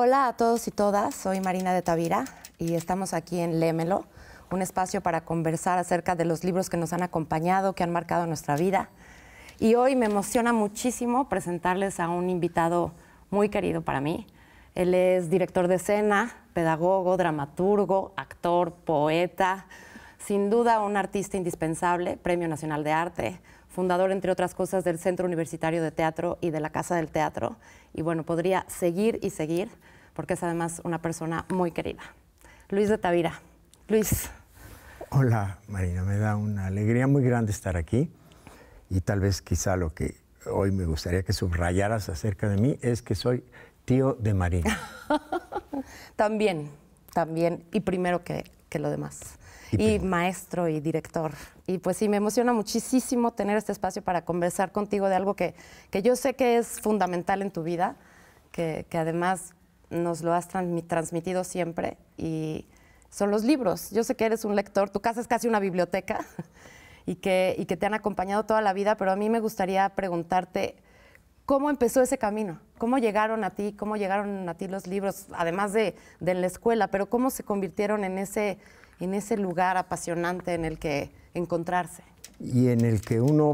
Hola a todos y todas, soy Marina de Tavira y estamos aquí en Lémelo, un espacio para conversar acerca de los libros que nos han acompañado, que han marcado nuestra vida. Y hoy me emociona muchísimo presentarles a un invitado muy querido para mí. Él es director de escena, pedagogo, dramaturgo, actor, poeta, sin duda un artista indispensable, Premio Nacional de Arte, fundador, entre otras cosas, del Centro Universitario de Teatro y de la Casa del Teatro. Y bueno, podría seguir y seguir porque es además una persona muy querida. Luis de Tavira. Luis. Hola, Marina. Me da una alegría muy grande estar aquí y tal vez quizá lo que hoy me gustaría que subrayaras acerca de mí es que soy tío de Marina. también, también, y primero que, lo demás. Y, maestro y director. Y pues sí, me emociona muchísimo tener este espacio para conversar contigo de algo que, yo sé que es fundamental en tu vida, que, que además nos lo has transmitido siempre y son los libros. Yo sé que eres un lector, tu casa es casi una biblioteca y que, y que te han acompañado toda la vida, pero a mí me gustaría preguntarte cómo empezó ese camino, cómo llegaron a ti, cómo llegaron a ti los libros, además de, de la escuela, pero cómo se convirtieron en ese, en ese lugar apasionante en el que encontrarse. Y en el que uno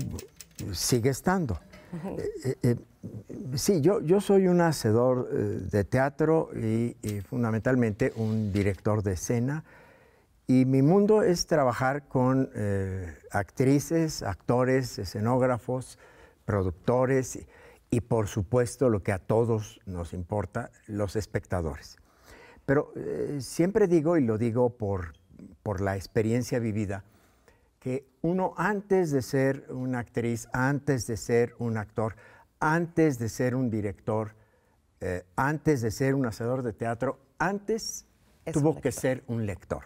sigue estando. Sí, yo, soy un hacedor eh, de teatro y, fundamentalmente un director de escena. Y mi mundo es trabajar con eh, actrices, actores, escenógrafos, productores y, por supuesto, lo que a todos nos importa, los espectadores. Pero eh, siempre digo, y lo digo por, por la experiencia vivida, que uno antes de ser una actriz, antes de ser un actor, antes de ser un director, eh, antes de ser un hacedor de teatro, antes tuvo que ser un lector.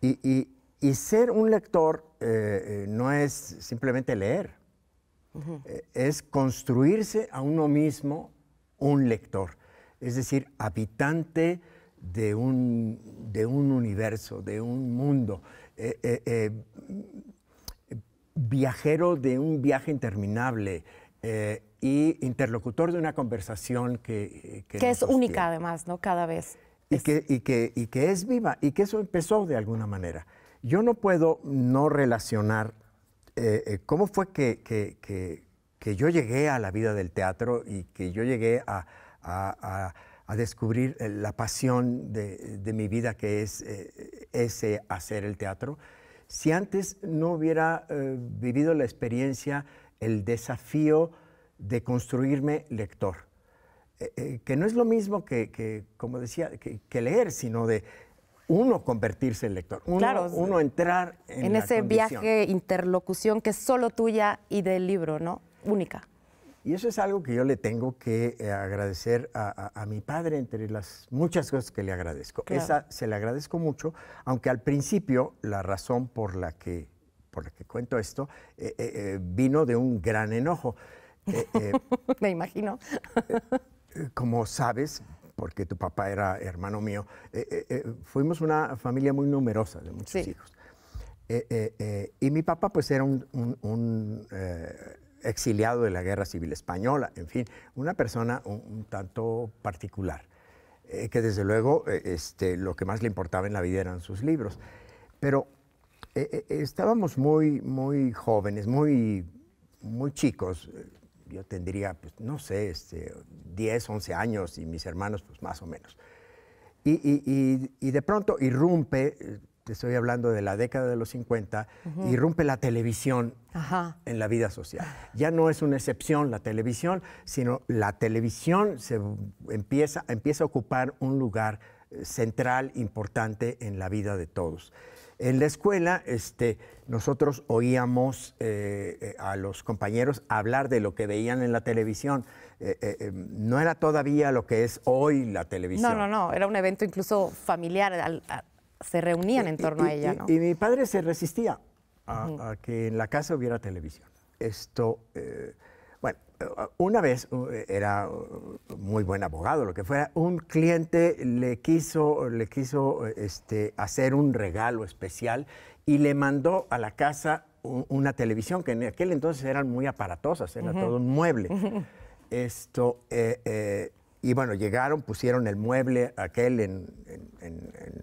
y, ser un lector eh, eh, no es simplemente leer, es construirse a uno mismo un lector, es decir, habitante de un, universo, de un mundo, viajero de un viaje interminable eh, y interlocutor de una conversación que... Eh, que, es única además, ¿no? Cada vez. Y, que, y, que, y que es viva, y que eso empezó de alguna manera. Yo no puedo no relacionar eh, cómo fue que, que, yo llegué a la vida del teatro y que yo llegué a, a, a, a descubrir la pasión de, de, mi vida que es ese hacer el teatro. Si antes no hubiera vivido la experiencia el desafío de construirme lector. Eh, eh, que no es lo mismo que, como decía, que, leer, sino de uno convertirse en lector, uno, entrar en, en ese viaje, interlocución que es solo tuya y del libro, ¿no? Única. Y eso es algo que yo le tengo que eh, agradecer a, mi padre, entre las muchas cosas que le agradezco. Esa se le agradezco mucho, aunque al principio la razón por la que por la que cuento esto, eh, eh, eh, vino de un gran enojo. Me imagino. como sabes, porque tu papá era hermano mío, fuimos una familia muy numerosa de muchos hijos. y mi papá pues era un, exiliado de la Guerra Civil Española, en fin, una persona un, tanto particular, que desde luego este, lo que más le importaba en la vida eran sus libros. Pero eh, eh, estábamos muy, muy jóvenes, muy, muy chicos. Eh, yo tendría, pues, no sé, 10, este, 11 años y mis hermanos, pues más o menos. Y, de pronto irrumpe, te estoy hablando de la década de los 50, irrumpe la televisión en la vida social. Ya no es una excepción la televisión, sino la televisión se empieza, empieza a ocupar un lugar central, importante en la vida de todos. En la escuela, este, nosotros oíamos eh, eh, a los compañeros hablar de lo que veían en la televisión. Eh, em, no era todavía lo que es hoy la televisión. No, no, no, era un evento incluso familiar, se reunían en torno a ella. Y, mi padre se resistía a, que en la casa hubiera televisión. Esto, una vez era muy buen abogado, lo que fuera, un cliente le quiso, le quiso este, hacer un regalo especial y le mandó a la casa una televisión, que en aquel entonces eran muy aparatosas, era todo un mueble. Esto, eh, eh, y bueno, llegaron, pusieron el mueble aquel en,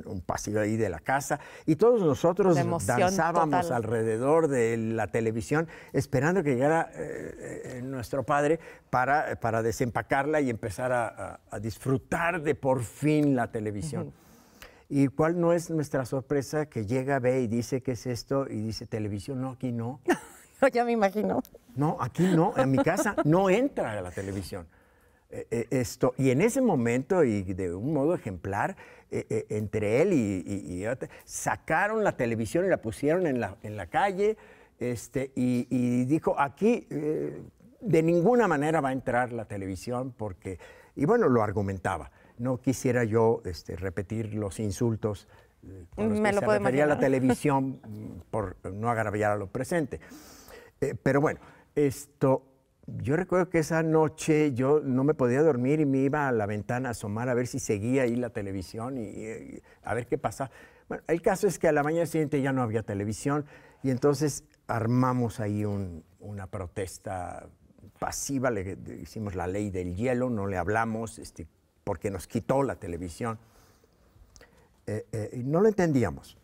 un pasillo ahí de la casa y todos nosotros danzábamos alrededor de la televisión esperando que llegara eh, eh, nuestro padre para, para desempacarla y empezar a, disfrutar de por fin la televisión. ¿Y cuál no es nuestra sorpresa? Que llega, ve y dice, ¿qué es esto? Y dice, televisión, no, aquí no. no ya me imagino. No, aquí no, en mi casa no entra la televisión. Eh, eh, esto. Y en ese momento, y de un modo ejemplar, eh, entre él y, y, sacaron la televisión y la pusieron en la, en la calle, este, y, dijo, aquí de ninguna manera va a entrar la televisión porque, y bueno, lo argumentaba. No quisiera yo este, repetir los insultos Me lo se la televisión mm, por no agraviar a lo presente. pero bueno, esto yo recuerdo que esa noche yo no me podía dormir y me iba a la ventana a asomar a ver si seguía ahí la televisión y, a ver qué pasa. Bueno, el caso es que a la mañana siguiente ya no había televisión y entonces armamos ahí una protesta pasiva, le, hicimos la ley del hielo, no le hablamos este, porque nos quitó la televisión. Eh, eh, no lo entendíamos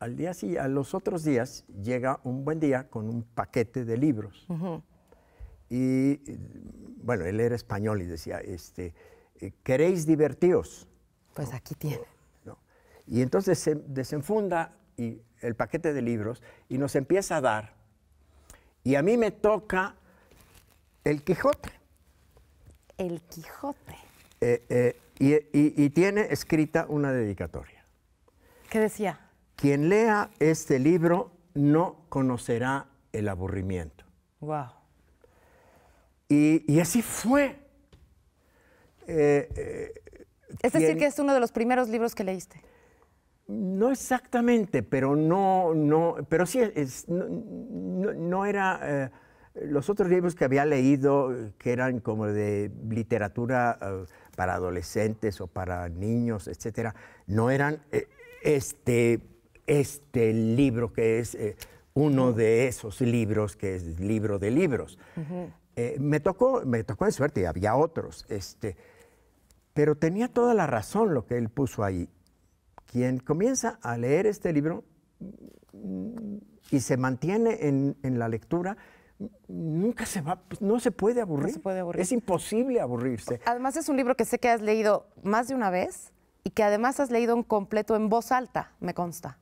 al día sí, a los otros días llega un buen día con un paquete de libros. Y bueno, él era español y decía, este, eh, ¿queréis divertiros? Pues aquí tiene. Y entonces se desenfunda y el paquete de libros y nos empieza a dar. Y a mí me toca el Quijote. El Quijote. Eh, eh, y, y tiene escrita una dedicatoria. ¿Qué decía? Quien lea este libro no conocerá el aburrimiento. Wow. Y, así fue. Eh, eh, es decir, que es uno de los primeros libros que leíste. No exactamente, pero no, no, pero sí es, no, era eh, los otros libros que había leído que eran como de literatura para adolescentes o para niños, etcétera, no eran este este libro que es eh, uno de esos libros que es libro de libros. Eh, me, tocó, me tocó de suerte, había otros, este, pero tenía toda la razón lo que él puso ahí. Quien comienza a leer este libro mm, y se mantiene en, en la lectura, nunca se va, pues, no se puede aburrir. No se puede aburrir. Es imposible aburrirse. Además es un libro que sé que has leído más de una vez y que además has leído en completo en voz alta, me consta.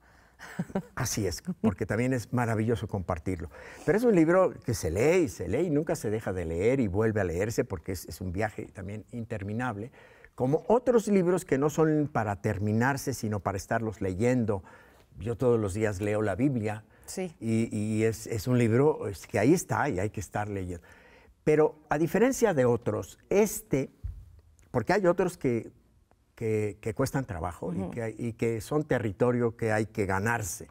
Así es, porque también es maravilloso compartirlo. Pero es un libro que se lee y se lee y nunca se deja de leer y vuelve a leerse porque es, un viaje también interminable, como otros libros que no son para terminarse, sino para estarlos leyendo. Yo todos los días leo la Biblia y, es, es, un libro que ahí está y hay que estar leyendo. Pero a diferencia de otros, este, porque hay otros que que, cuestan trabajo y, que, son territorio que hay que ganarse.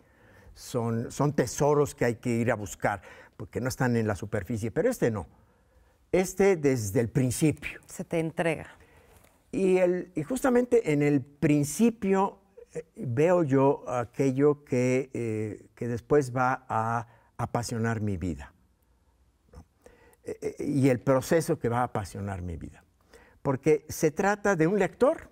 Son, son tesoros que hay que ir a buscar, porque no están en la superficie, pero este no. Este desde el principio. Se te entrega. Y, el, y justamente en el principio eh, veo yo aquello eh, que, después va a apasionar mi vida. Eh, y el proceso que va a apasionar mi vida porque se trata de un lector.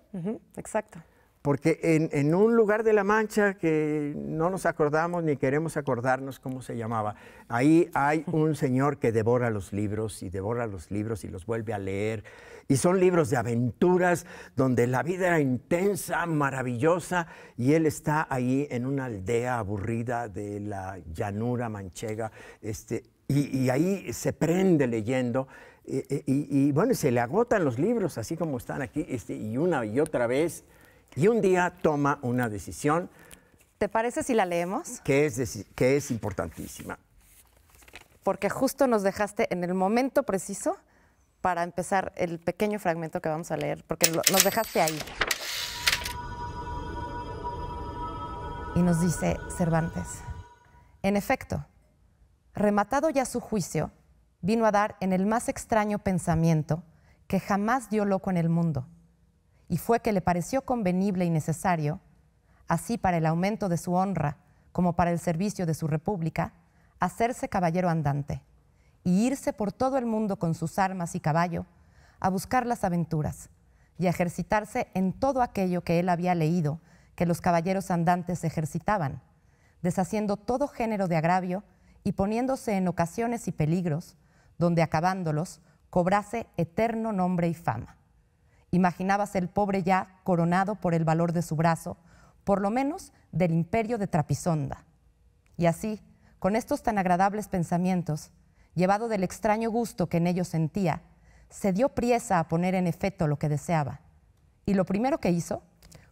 exacto. Porque en, un lugar de La Mancha que no nos acordamos ni queremos acordarnos cómo se llamaba, ahí hay un señor que devora los libros y devora los libros y los vuelve a leer. Y son libros de aventuras donde la vida era intensa, maravillosa, y él está ahí en una aldea aburrida de la llanura manchega, este, y, y ahí se prende leyendo y, bueno, se le agotan los libros, así como están aquí, este, y una y otra vez. Y un día toma una decisión. ¿Te parece si la leemos? Que es, que importantísima. Porque justo nos dejaste en el momento preciso para empezar el pequeño fragmento que vamos a leer, porque nos dejaste ahí. Y nos dice Cervantes, en efecto, rematado ya su juicio, vino a dar en el más extraño pensamiento que jamás dio loco en el mundo, y fue que le pareció convenible y necesario, así para el aumento de su honra como para el servicio de su república, hacerse caballero andante y irse por todo el mundo con sus armas y caballo a buscar las aventuras y ejercitarse en todo aquello que él había leído que los caballeros andantes ejercitaban, deshaciendo todo género de agravio y poniéndose en ocasiones y peligros donde acabándolos cobrase eterno nombre y fama. Imaginábase el pobre ya coronado por el valor de su brazo, por lo menos del imperio de Trapisonda. Y así, con estos tan agradables pensamientos, llevado del extraño gusto que en ellos sentía, se dio priesa a poner en efecto lo que deseaba. Y lo primero que hizo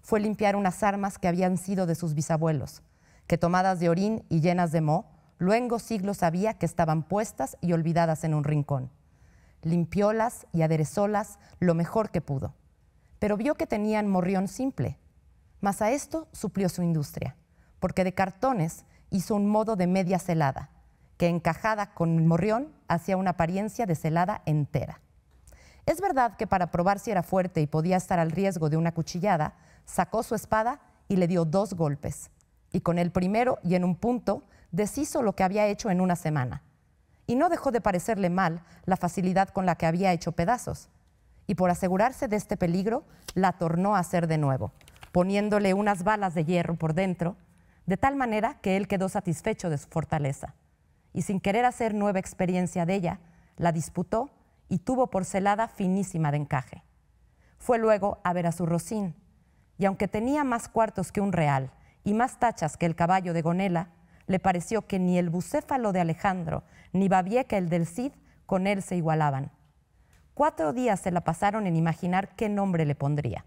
fue limpiar unas armas que habían sido de sus bisabuelos, que tomadas de orín y llenas de moho, Luego siglos sabía que estaban puestas y olvidadas en un rincón. Limpiólas y aderezólas lo mejor que pudo, pero vio que tenían morrión simple. Mas a esto suplió su industria, porque de cartones hizo un modo de media celada, que encajada con el morrión hacía una apariencia de celada entera. Es verdad que para probar si era fuerte y podía estar al riesgo de una cuchillada, sacó su espada y le dio dos golpes, y con el primero y en un punto deshizo lo que había hecho en una semana. Y no dejó de parecerle mal la facilidad con la que había hecho pedazos. Y por asegurarse de este peligro, la tornó a hacer de nuevo, poniéndole unas balas de hierro por dentro, de tal manera que él quedó satisfecho de su fortaleza. Y sin querer hacer nueva experiencia de ella, la disputó y tuvo porcelada finísima de encaje. Fue luego a ver a su Rocín, y aunque tenía más cuartos que un real y más tachas que el caballo de Gonela, le pareció que ni el bucéfalo de Alejandro ni Babieca el del Cid con él se igualaban. Cuatro días se la pasaron en imaginar qué nombre le pondría,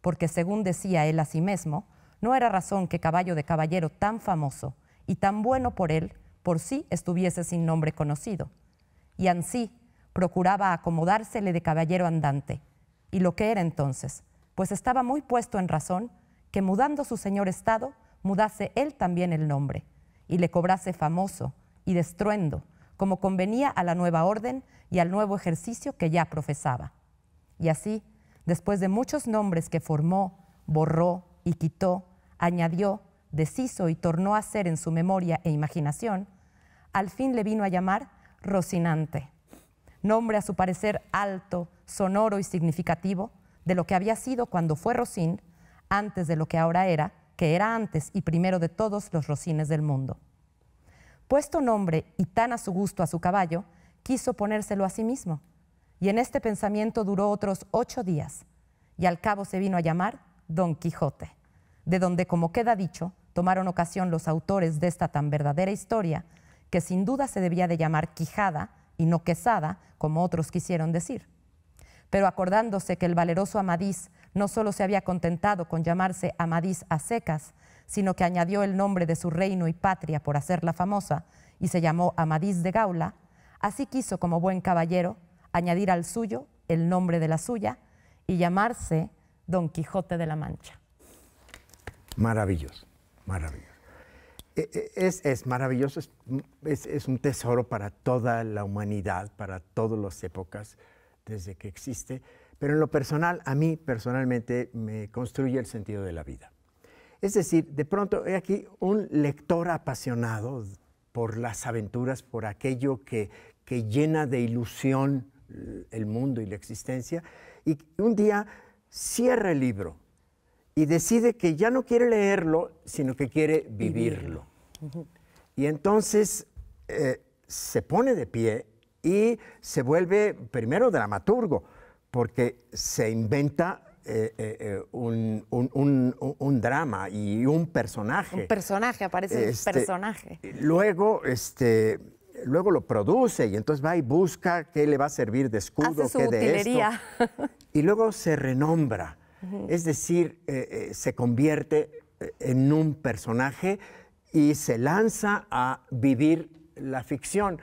porque según decía él a sí mismo, no era razón que caballo de caballero tan famoso y tan bueno por él por sí estuviese sin nombre conocido. Y ansí procuraba acomodársele de caballero andante, y lo que era entonces, pues estaba muy puesto en razón que mudando su señor estado, mudase él también el nombre y le cobrase famoso y destruendo como convenía a la nueva orden y al nuevo ejercicio que ya profesaba. Y así, después de muchos nombres que formó, borró y quitó, añadió, deshizo y tornó a ser en su memoria e imaginación, al fin le vino a llamar Rocinante, nombre a su parecer alto, sonoro y significativo de lo que había sido cuando fue Rocín, antes de lo que ahora era, que era antes y primero de todos los rocines del mundo. Puesto nombre y tan a su gusto a su caballo, quiso ponérselo a sí mismo, y en este pensamiento duró otros ocho días, y al cabo se vino a llamar Don Quijote, de donde, como queda dicho, tomaron ocasión los autores de esta tan verdadera historia, que sin duda se debía de llamar Quijada y no Quesada, como otros quisieron decir. Pero acordándose que el valeroso Amadís no solo se había contentado con llamarse Amadís a secas, sino que añadió el nombre de su reino y patria por hacerla famosa y se llamó Amadís de Gaula, así quiso como buen caballero añadir al suyo el nombre de la suya y llamarse Don Quijote de la Mancha. Maravilloso, maravilloso. E, e, es, maravilloso, es, es, un tesoro para toda la humanidad, para todas las épocas desde que existe. Pero en lo personal, a mí personalmente me construye el sentido de la vida. Es decir, de pronto he aquí un lector apasionado por las aventuras, por aquello que, llena de ilusión el mundo y la existencia, y un día cierra el libro y decide que ya no quiere leerlo, sino que quiere vivirlo. Y entonces eh, se pone de pie y se vuelve primero dramaturgo, porque se inventa eh, eh, eh, un, drama y un personaje. Un personaje, aparece un este, personaje. Luego, este, luego lo produce y entonces va y busca qué le va a servir de escudo, Hace qué de Y luego se renombra. Es decir, se convierte en un personaje y se lanza a vivir la ficción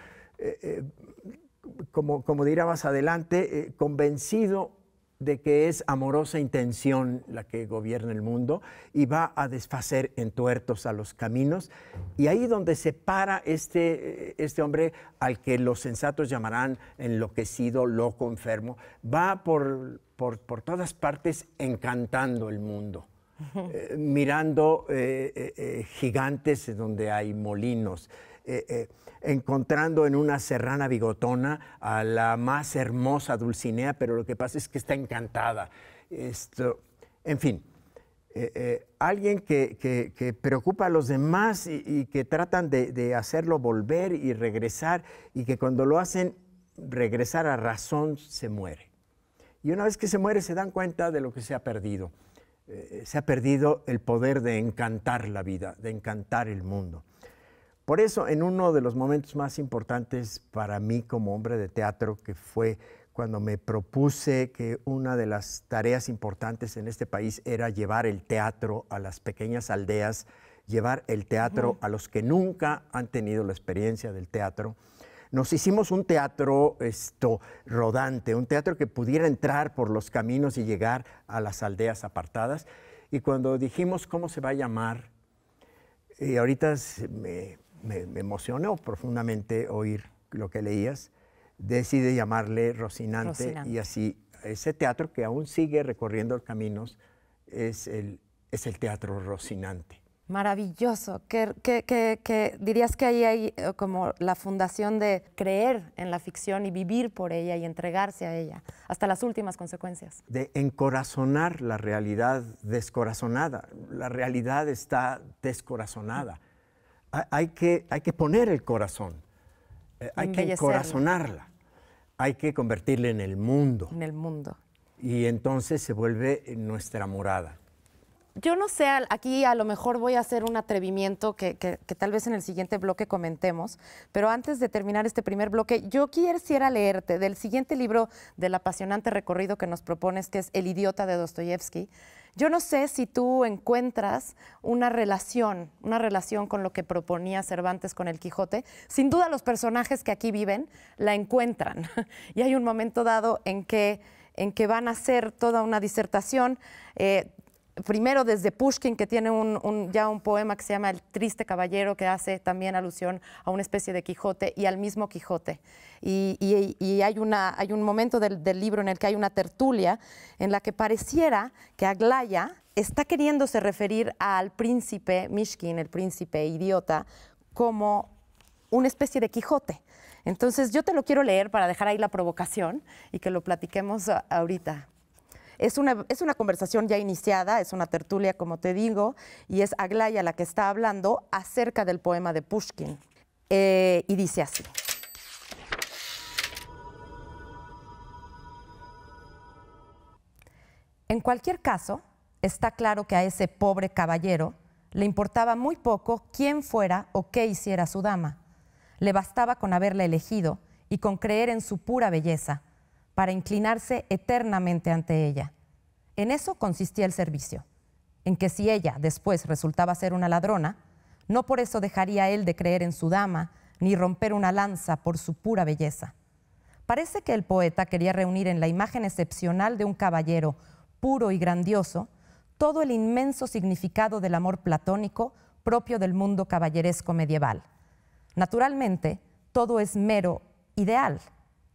como, como dirá más adelante, eh, convencido de que es amorosa intención la que gobierna el mundo y va a desfacer entuertos a los caminos. Y ahí donde se para este, eh, este hombre al que los sensatos llamarán enloquecido, loco, enfermo, va por, por, todas partes encantando el mundo. Eh, mirando gigantes donde hay molinos, encontrando en una serrana bigotona a la más hermosa Dulcinea, pero lo que pasa es que está encantada. Esto, en fin, eh, eh, alguien que, preocupa a los demás y, que tratan de, hacerlo volver y regresar y que cuando lo hacen regresar a razón se muere. Y una vez que se muere se dan cuenta de lo que se ha perdido. Eh, se ha perdido el poder de encantar la vida, de encantar el mundo. Por eso, en uno de los momentos más importantes para mí como hombre de teatro, que fue cuando me propuse que una de las tareas importantes en este país era llevar el teatro a las pequeñas aldeas, llevar el teatro a los que nunca han tenido la experiencia del teatro, nos hicimos un teatro esto, rodante, un teatro que pudiera entrar por los caminos y llegar a las aldeas apartadas. Y cuando dijimos cómo se va a llamar, y ahorita me me, emocionó profundamente oír lo que leías, decide llamarle Rocinante, y así ese teatro que aún sigue recorriendo caminos es el, teatro Rocinante. Maravilloso. ¿Qué dirías que ahí hay eh, como la fundación de creer en la ficción y vivir por ella y entregarse a ella, hasta las últimas consecuencias. De encorazonar la realidad descorazonada. La realidad está descorazonada hay que, hay que poner el corazón, eh, hay que encorazonarla, hay que convertirla en el mundo. En el mundo. Y entonces se vuelve eh, nuestra morada. Yo no sé, aquí a lo mejor voy a hacer un atrevimiento que, que tal vez en el siguiente bloque comentemos, pero antes de terminar este primer bloque, yo quisiera leerte del siguiente libro del apasionante recorrido que nos propones, que es El idiota de Dostoyevsky. Yo no sé si tú encuentras una relación, una relación con lo que proponía Cervantes con el Quijote. Sin duda los personajes que aquí viven la encuentran. Y hay un momento dado en que, en que van a hacer toda una disertación. Eh, primero desde Pushkin, que tiene un, ya un poema que se llama El triste caballero, que hace también alusión a una especie de Quijote y al mismo Quijote. Y, hay, una, hay un momento del, del, libro en el que hay una tertulia en la que pareciera que Aglaya está queriéndose referir al príncipe Mishkin, el príncipe idiota, como una especie de Quijote. Entonces yo te lo quiero leer para dejar ahí la provocación y que lo platiquemos ahorita. Es una, conversación ya iniciada, es una tertulia, como te digo, y es Aglaya la que está hablando acerca del poema de Pushkin. Eh, y dice así. En cualquier caso, está claro que a ese pobre caballero le importaba muy poco quién fuera o qué hiciera su dama. Le bastaba con haberla elegido y con creer en su pura belleza para inclinarse eternamente ante ella. En eso consistía el servicio, en que si ella después resultaba ser una ladrona, no por eso dejaría él de creer en su dama, ni romper una lanza por su pura belleza. Parece que el poeta quería reunir en la imagen excepcional de un caballero puro y grandioso todo el inmenso significado del amor platónico propio del mundo caballeresco medieval. Naturalmente, todo es mero ideal,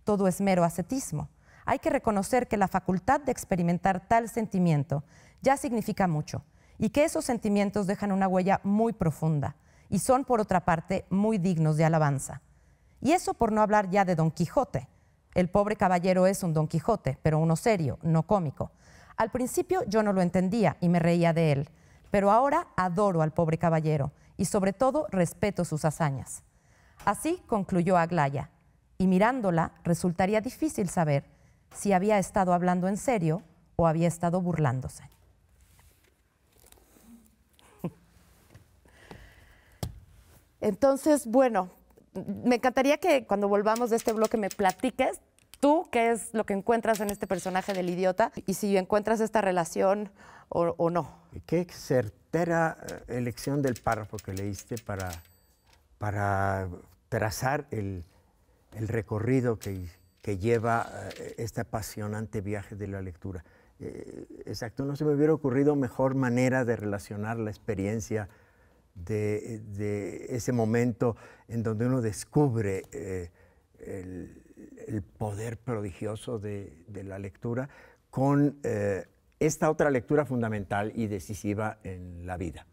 todo mero ascetismo. Hay que reconocer que la facultad de experimentar tal sentimiento ya significa mucho y que esos sentimientos dejan una huella muy profunda y son, por otra parte, muy dignos de alabanza. Y eso por no hablar ya de Don Quijote. El pobre caballero es un Don Quijote, pero uno serio, no cómico. Al principio yo no lo entendía y me reía de él, pero ahora adoro al pobre caballero y sobre todo respeto sus hazañas. Así concluyó Aglaya, y mirándola resultaría difícil saber si había estado hablando en serio o había estado burlándose. Entonces, bueno, me encantaría que cuando volvamos de este bloque me platiques tú qué es lo que encuentras en este personaje del idiota y si encuentras esta relación o, no. Qué certera eh, elección del párrafo que leíste para, para trazar el, el recorrido que, lleva eh, este apasionante viaje de la lectura. Eh, exacto, no se me hubiera ocurrido mejor manera de relacionar la experiencia de, ese momento en donde uno descubre eh, el, poder prodigioso de, la lectura con esta otra lectura fundamental y decisiva en la vida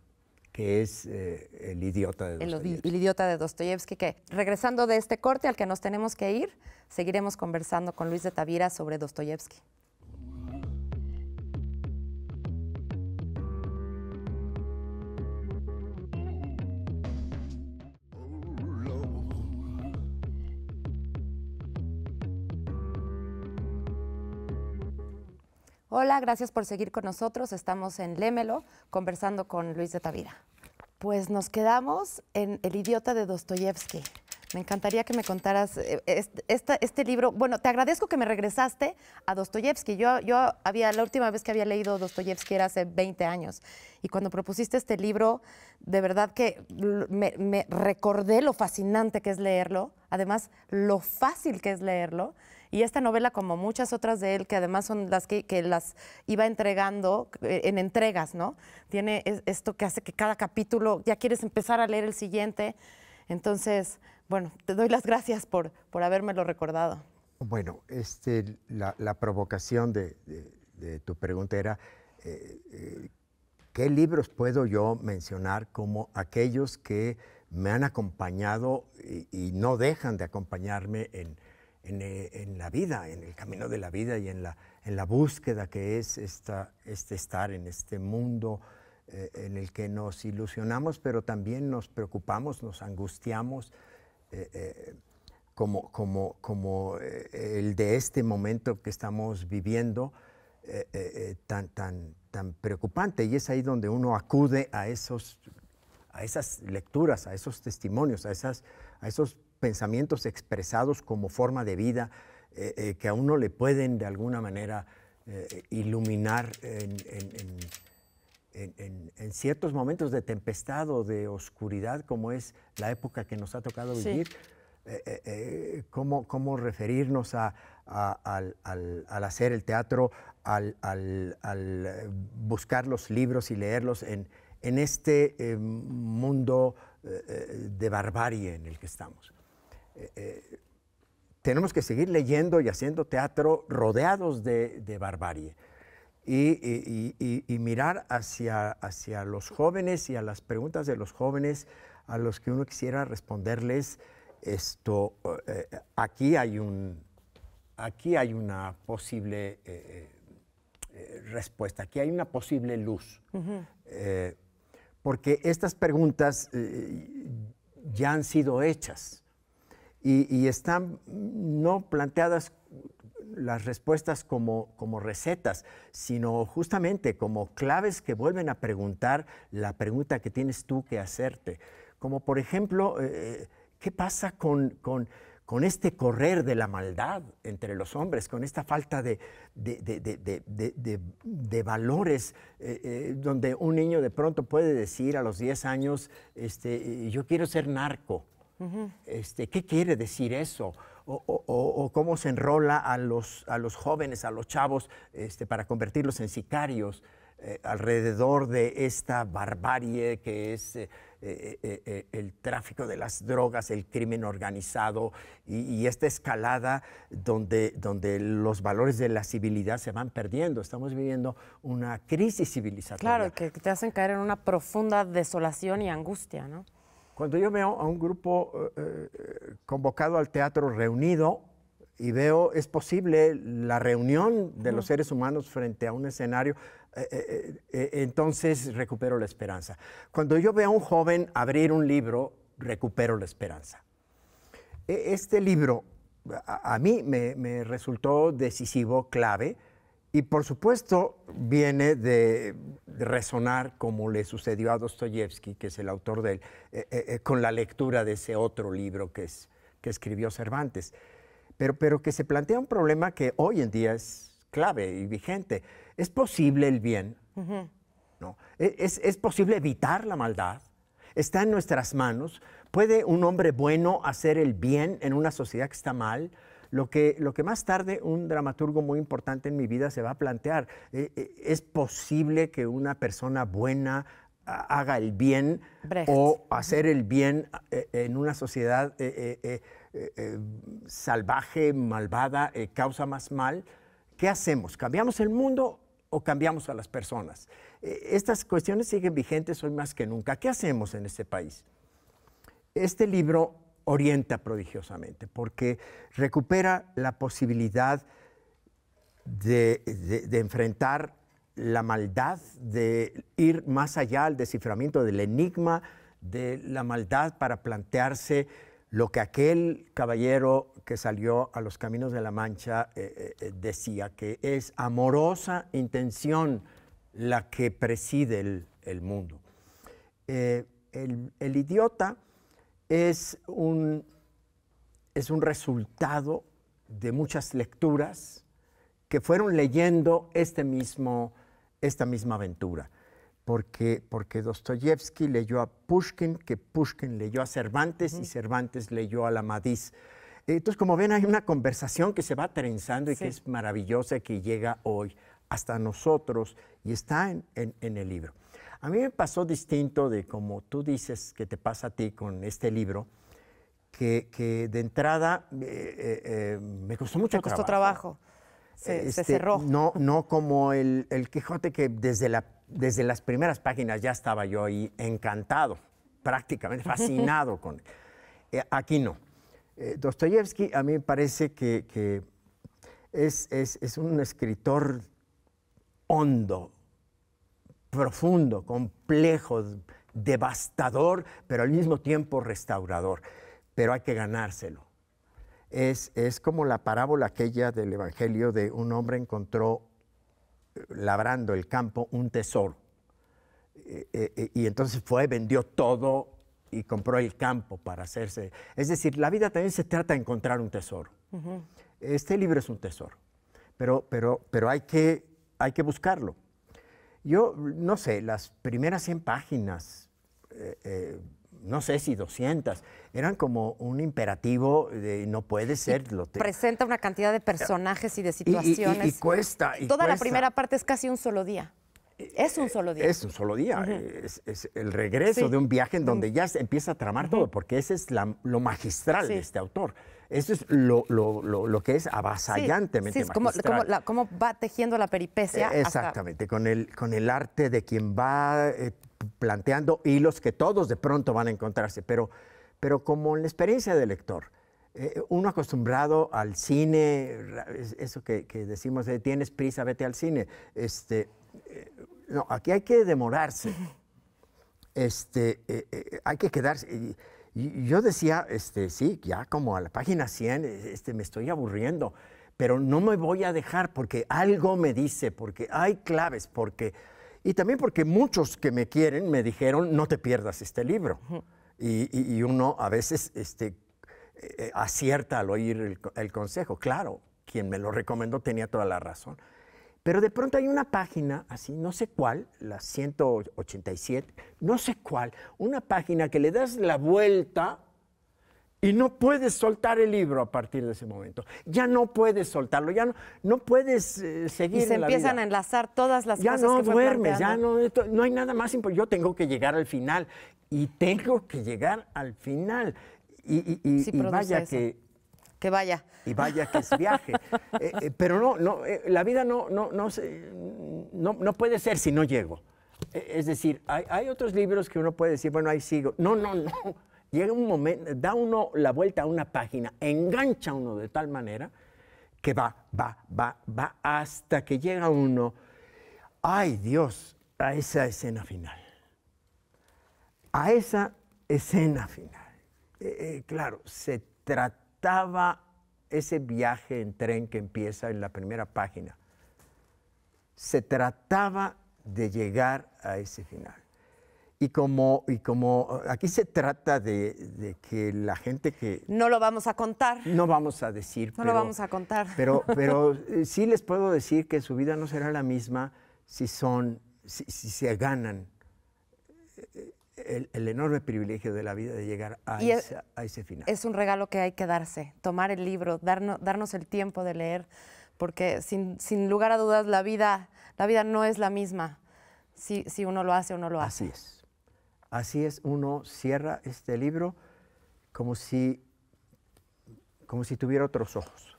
que es eh, el idiota de Dostoyevsky. El, el, idiota de Dostoyevsky, que regresando de este corte al que nos tenemos que ir, seguiremos conversando con Luis de Tavira sobre Dostoyevsky. Hola, gracias por seguir con nosotros. Estamos en Lémelo conversando con Luis de Tavira. Pues nos quedamos en El idiota de Dostoyevsky. Me encantaría que me contaras eh, este, libro. Bueno, te agradezco que me regresaste a Dostoyevsky. Yo, yo había, la última vez que había leído Dostoyevsky era hace 20 años. Y cuando propusiste este libro, de verdad que me recordé lo fascinante que es leerlo. Además, lo fácil que es leerlo. Y esta novela, como muchas otras de él, que además son las que, las iba entregando eh, en entregas, ¿no? Tiene esto que hace que cada capítulo ya quieres empezar a leer el siguiente. Entonces, bueno, te doy las gracias por, por habérmelo recordado. Bueno, este, la, provocación de, tu pregunta era, eh, eh, ¿qué libros puedo yo mencionar como aquellos que me han acompañado y no dejan de acompañarme en, eh, en, la vida, en el camino de la vida y en la, en la búsqueda que es esta, este estar en este mundo eh, en el que nos ilusionamos, pero también nos preocupamos, nos angustiamos, eh, como, como, como el de este momento que estamos viviendo, tan, tan, tan preocupante. Y es ahí donde uno acude a, esos, a esas lecturas, a esos testimonios, a, esas, a esos pensamientos expresados como forma de vida eh, eh, que a uno le pueden de alguna manera eh, iluminar en, ciertos momentos de tempestad o de oscuridad, como es la época que nos ha tocado vivir. Cómo, referirnos al, hacer el teatro, al, al, buscar los libros y leerlos en, este mundo de barbarie en el que estamos tenemos que seguir leyendo y haciendo teatro rodeados de, barbarie. Y, mirar hacia, hacia los jóvenes y a las preguntas de los jóvenes a los que uno quisiera responderles esto, eh, aquí, hay un, aquí hay una posible eh, eh, respuesta, aquí hay una posible luz. porque estas preguntas ya han sido hechas y, están mm, no planteadas las respuestas como, recetas, sino justamente como claves que vuelven a preguntar la pregunta que tienes tú que hacerte. Como por ejemplo, eh, ¿qué pasa con, este correr de la maldad entre los hombres, con esta falta de, valores, eh, eh, donde un niño de pronto puede decir a los 10 años, este, yo quiero ser narco? este, ¿Qué quiere decir eso? O, cómo se enrola a los, a los jóvenes, a los chavos, este, para convertirlos en sicarios eh, alrededor de esta barbarie que es eh, eh, el tráfico de las drogas, el crimen organizado y, y, esta escalada donde, donde los valores de la civilidad se van perdiendo. Estamos viviendo una crisis civilizatoria. Claro, que te hacen caer en una profunda desolación y angustia, ¿no? Cuando yo veo a un grupo eh, eh, convocado al teatro reunido y veo, es posible la reunión de los seres humanos frente a un escenario, eh, entonces recupero la esperanza. Cuando yo veo a un joven abrir un libro, recupero la esperanza. E, este libro a, mí me, resultó decisivo, clave, y por supuesto viene de, resonar como le sucedió a Dostoyevsky, que es el autor de él, eh, eh, eh, con la lectura de ese otro libro que, escribió Cervantes. Pero, que se plantea un problema que hoy en día es clave y vigente. ¿Es posible el bien? ¿No? ¿E, ¿Es, ¿Es posible evitar la maldad? ¿Está en nuestras manos? ¿Puede un hombre bueno hacer el bien en una sociedad que está mal? Lo que, lo que más tarde un dramaturgo muy importante en mi vida se va a plantear, eh, eh, ¿es posible que una persona buena, haga el bien o hacer el bien eh, en una sociedad salvaje, malvada, causa más mal, ¿qué hacemos? ¿Cambiamos el mundo o cambiamos a las personas? estas cuestiones siguen vigentes hoy más que nunca. ¿Qué hacemos en este país? Este libro orienta prodigiosamente, porque recupera la posibilidad de, enfrentar la maldad, de ir más allá al desciframiento del enigma, de la maldad para plantearse lo que aquel caballero que salió a los caminos de la Mancha eh, eh, eh, decía, que es amorosa intención la que preside el, mundo. el idiota es un, es un resultado de muchas lecturas que fueron leyendo este mismo, esta misma aventura. Porque, porque Dostoyevsky leyó a Pushkin, que Pushkin leyó a Cervantes y Cervantes leyó a la Madiz. Entonces, como ven, hay una conversación que se va trenzando y que es maravillosa, que llega hoy hasta nosotros y está en el libro. A mí me pasó distinto de como tú dices que te pasa a ti con este libro, que, de entrada eh, eh, eh, me costó mucho me costó trabajo. Se, este, cerró. No, no como el, Quijote que desde, la, desde las primeras páginas ya estaba yo ahí encantado, prácticamente fascinado con él. aquí no. Dostoyevsky a mí me parece que, es, es un escritor hondo, profundo, complejo, devastador, pero al mismo tiempo restaurador. Pero hay que ganárselo. Es, es como la parábola aquella del Evangelio de un hombre encontró eh, labrando el campo un tesoro. Eh, eh, y entonces fue, vendió todo y compró el campo para hacerse. Es decir, la vida también se trata de encontrar un tesoro. Este libro es un tesoro, pero, pero, pero hay, que, hay que buscarlo. Yo, no sé, las primeras 100 páginas, eh, eh, no sé si 200, eran como un imperativo de no puede ser. Lo Presenta una cantidad de personajes y de situaciones. Y, cuesta. Toda la primera parte es casi un solo día. Eh, es un solo día. Es un solo día. es, el regreso de un viaje en donde mm. ya se empieza a tramar todo, porque ese es lo magistral de este autor. Esto es lo, que es avasallantemente sí, sí, como, como, la, va tejiendo la peripecia. E, exactamente, con, el, con el arte de quien va eh, planteando hilos que todos de pronto van a encontrarse, pero, pero como en la experiencia del lector. Eh, uno acostumbrado al cine, eso que, decimos, eh, tienes prisa, vete al cine. Este, no, aquí hay que demorarse. Este, hay que quedarse y yo decía, este, sí, ya como a la página 100, e, este, me estoy aburriendo, pero no me voy a dejar porque algo me dice, porque hay claves, porque... Y también porque muchos que me quieren me dijeron, no te pierdas este libro. y, y, uno a veces este, eh, acierta al oír el consejo. Claro, quien me lo recomendó tenía toda la razón. Pero de pronto hay una página, así, no sé cuál, la 187, no sé cuál, una página que le das la vuelta y no puedes soltar el libro a partir de ese momento. Ya no puedes soltarlo, ya no, no puedes eh, seguir. Y se empiezan a enlazar todas las ya cosas. No ya no duermes, ya no, hay nada más importante. Yo tengo que llegar al final y tengo que llegar al final. Y, y, y, vaya que vaya. Y vaya que es viaje. Eh, eh, pero no, no eh, la vida no, no, no, no, puede ser si no llego. E, es decir, hay, hay, otros libros que uno puede decir, bueno, ahí sigo. No, no, no. Llega un momento, da uno la vuelta a una página, engancha uno de tal manera que va, va, va, va, hasta que llega uno, ay Dios, a esa escena final. A esa escena final. claro, se trata estaba ese viaje en tren que empieza en la primera página. Se trataba de llegar a ese final. Y como, y como aquí se trata de, que la gente que... No lo vamos a contar. No vamos a decir. No lo vamos a contar. Pero, pero eh, sí les puedo decir que su vida no será la misma si son, si, si se ganan eh, el, enorme privilegio de la vida de llegar a, ese final. Es un regalo que hay que darse, tomar el libro, darnos, darnos el tiempo de leer, porque sin, sin, lugar a dudas la vida, la vida no es la misma si, uno lo hace o no lo hace. Así es. Así es, uno cierra este libro como si, como si tuviera otros ojos.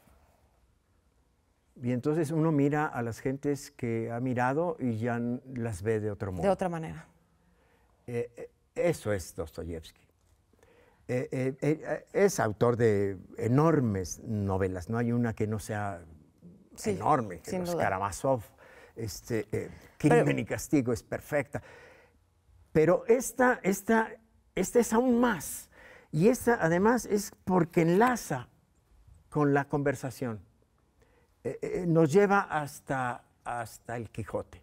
Y entonces uno mira a las gentes que ha mirado y ya las ve de otro modo. De otra manera. Eh, eh, eso es Dostoyevsky. Eh, es autor de enormes novelas, no hay una que no sea enorme, que Karamazov, este, Crimen y Castigo es perfecta. Pero esta, esta, es aún más. Y esta además es porque enlaza con la conversación. nos lleva hasta, hasta el Quijote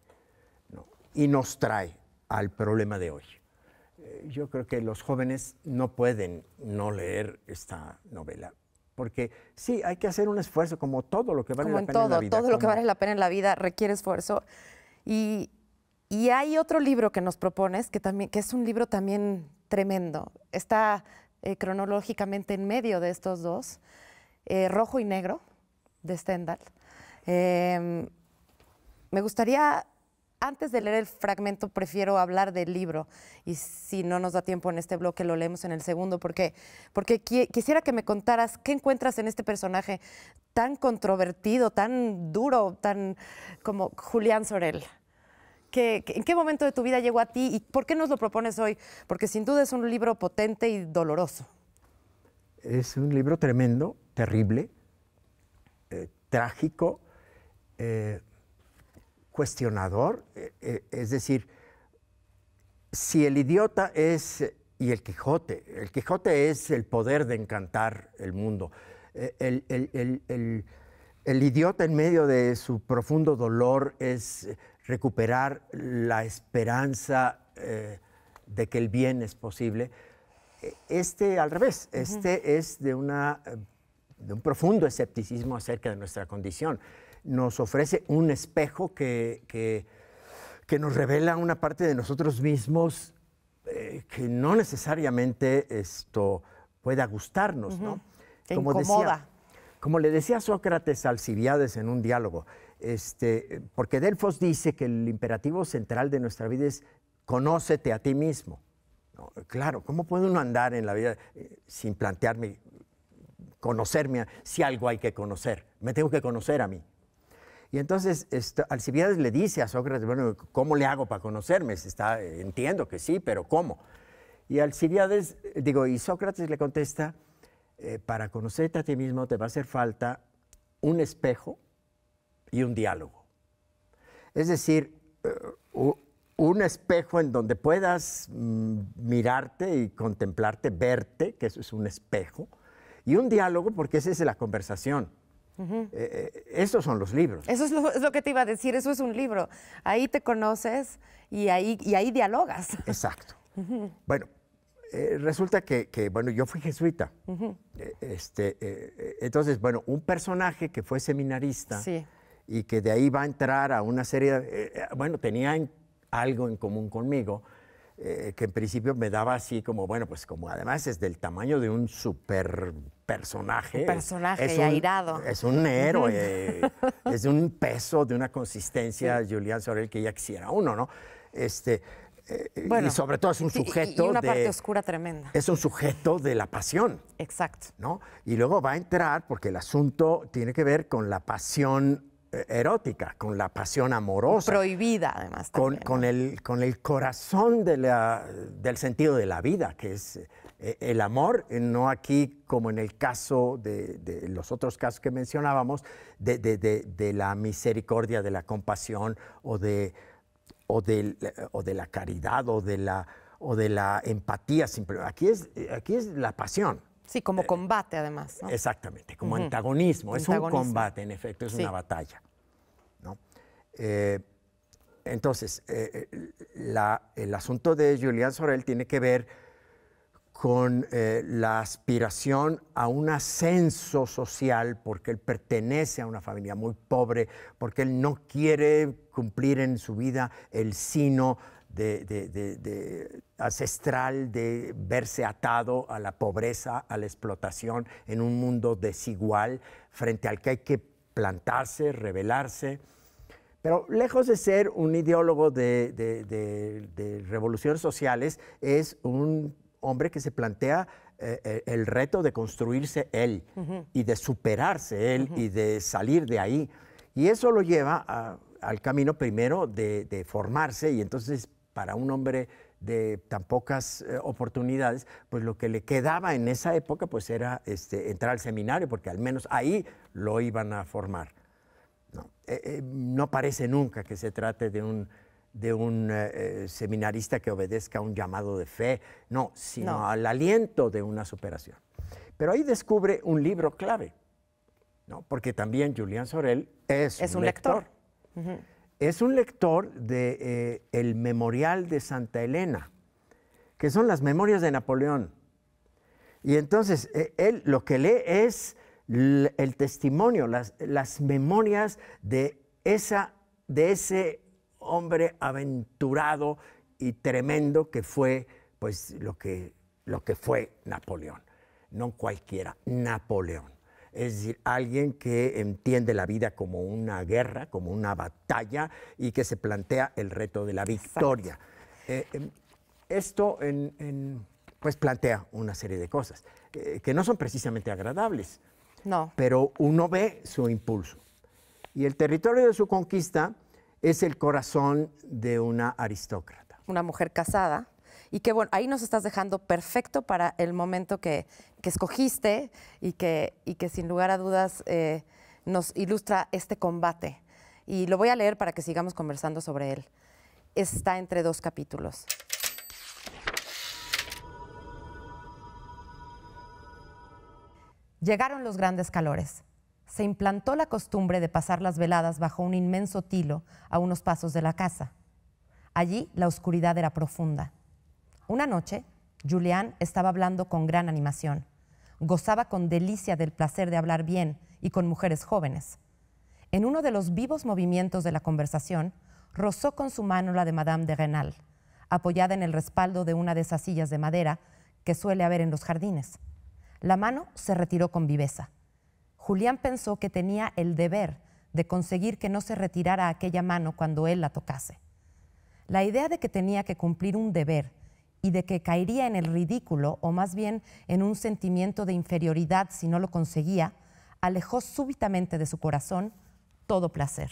y nos trae al problema de hoy. Eh, yo creo que los jóvenes no pueden no leer esta novela, porque sí, hay que hacer un esfuerzo, como todo lo que vale la pena en la vida. Todo lo que vale la pena en la vida requiere esfuerzo. Y, y hay otro libro que nos propones, que, también, que es un libro también tremendo. Está eh, cronológicamente en medio de estos dos, eh, Rojo y Negro, de Stendhal. Em, me gustaría antes de leer el fragmento prefiero hablar del libro y si no nos da tiempo en este bloque lo leemos en el segundo ¿Por qué? porque quisiera que me contaras qué encuentras en este personaje tan controvertido, tan duro, tan como Julián Sorel. ¿En qué momento de tu vida llegó a ti y por qué nos lo propones hoy? Porque sin duda es un libro potente y doloroso. Es un libro tremendo, terrible, eh, trágico. Eh, cuestionador, eh, eh, es decir, si el idiota es, y el Quijote, el Quijote es el poder de encantar el mundo, eh, el, idiota en medio de su profundo dolor es recuperar la esperanza de que el bien es posible. E, este al revés, este es de, de un profundo escepticismo acerca de nuestra condición nos ofrece un espejo que, que, nos revela una parte de nosotros mismos eh, que no necesariamente esto pueda gustarnos, como Decía, como le decía Sócrates a Alcibiades en un diálogo, este, porque Delfos dice que el imperativo central de nuestra vida es conócete a ti mismo. claro, ¿cómo puede uno andar en la vida eh, sin plantearme conocerme, si algo hay que conocer? Me tengo que conocer a mí. Y entonces Alcibiades le dice a Sócrates, bueno, ¿cómo le hago para conocerme? Está, entiendo que sí, pero ¿cómo? Y Alcibiades, digo, y Sócrates le contesta, eh, para conocerte a ti mismo te va a hacer falta un espejo y un diálogo. Es decir, eh, un espejo en donde puedas mm, mirarte y contemplarte, verte, que eso es un espejo, y un diálogo porque esa es la conversación. Eh, eh, esos son los libros. Eso es lo, que te iba a decir, eso es un libro. Ahí te conoces y ahí, dialogas. Exacto. Bueno, eh, resulta que, bueno, yo fui jesuita. E, este, e, e, entonces, bueno, un personaje que fue seminarista y que de ahí va a entrar a una serie de... bueno, tenía algo en común conmigo, eh, que en principio me daba así como, bueno, pues como además es del tamaño de un super personaje. Un personaje airado. Es un héroe, es un peso de una consistencia, Julian Julián Sorel, que ya quisiera uno, ¿no? Este, eh, y sobre todo es un sujeto Es una parte oscura tremenda. Es un sujeto de la pasión. Exacto. ¿no? Y luego va a entrar, porque el asunto tiene que ver con la pasión erótica, con la pasión amorosa. Prohibida, además. con, con, el, corazón del sentido de la vida, que es eh, el amor, eh, no aquí como en el caso de, los otros casos que mencionábamos, de, la misericordia, de la compasión o de, o la caridad o de la, o de la empatía. Aquí es, aquí es la pasión. Sí, como eh, combate además. Exactamente, como antagonismo. Es un combate, en efecto, es una batalla. Eh, entonces, eh, el asunto de Julián Sorel tiene que ver con la aspiración a un ascenso social, porque él pertenece a una familia muy pobre, porque él no quiere cumplir en su vida el sino de, de, ancestral de verse atado a la pobreza, a la explotación, en un mundo desigual frente al que hay que plantarse, rebelarse. Pero lejos de ser un ideólogo de, de revoluciones sociales, es un hombre que se plantea eh, eh, el reto de construirse él y de superarse él y de salir de ahí. Y eso lo lleva al camino primero de, de, formarse y entonces para un hombre de tan pocas eh, oportunidades, pues lo que le quedaba en esa época pues era este, entrar al seminario, porque al menos ahí lo iban a formar. No, eh, eh, no parece nunca que se trate de un, de un seminarista que obedezca a un llamado de fe, no, sino al aliento de una superación. Pero ahí descubre un libro clave, ¿no? porque también Julián Sorel es, un, lector es un lector de eh, el Memorial de Santa Elena, que son las memorias de Napoleón. Y entonces eh, él lo que lee es el testimonio, las, las memorias de, esa, de ese hombre aventurado y tremendo que fue, pues, lo que, lo que fue Napoleón. No cualquiera, Napoleón es decir, alguien que entiende la vida como una guerra, como una batalla y que se plantea el reto de la victoria. Eh, em, esto pues plantea una serie de cosas que, no son precisamente agradables, no. pero uno ve su impulso. Y el territorio de su conquista es el corazón de una aristócrata. Una mujer casada. Y que bueno, ahí nos estás dejando perfecto para el momento que, que escogiste y que, sin lugar a dudas eh, nos ilustra este combate. Y lo voy a leer para que sigamos conversando sobre él. Está entre dos capítulos. Llegaron los grandes calores. Se implantó la costumbre de pasar las veladas bajo un inmenso tilo a unos pasos de la casa. Allí la oscuridad era profunda. Una noche, Julián estaba hablando con gran animación gozaba con delicia del placer de hablar bien y con mujeres jóvenes. En uno de los vivos movimientos de la conversación, rozó con su mano la de Madame de Renal, apoyada en el respaldo de una de esas sillas de madera que suele haber en los jardines. La mano se retiró con viveza. Julián pensó que tenía el deber de conseguir que no se retirara aquella mano cuando él la tocase. La idea de que tenía que cumplir un deber y de que caería en el ridículo o más bien en un sentimiento de inferioridad si no lo conseguía, alejó súbitamente de su corazón todo placer.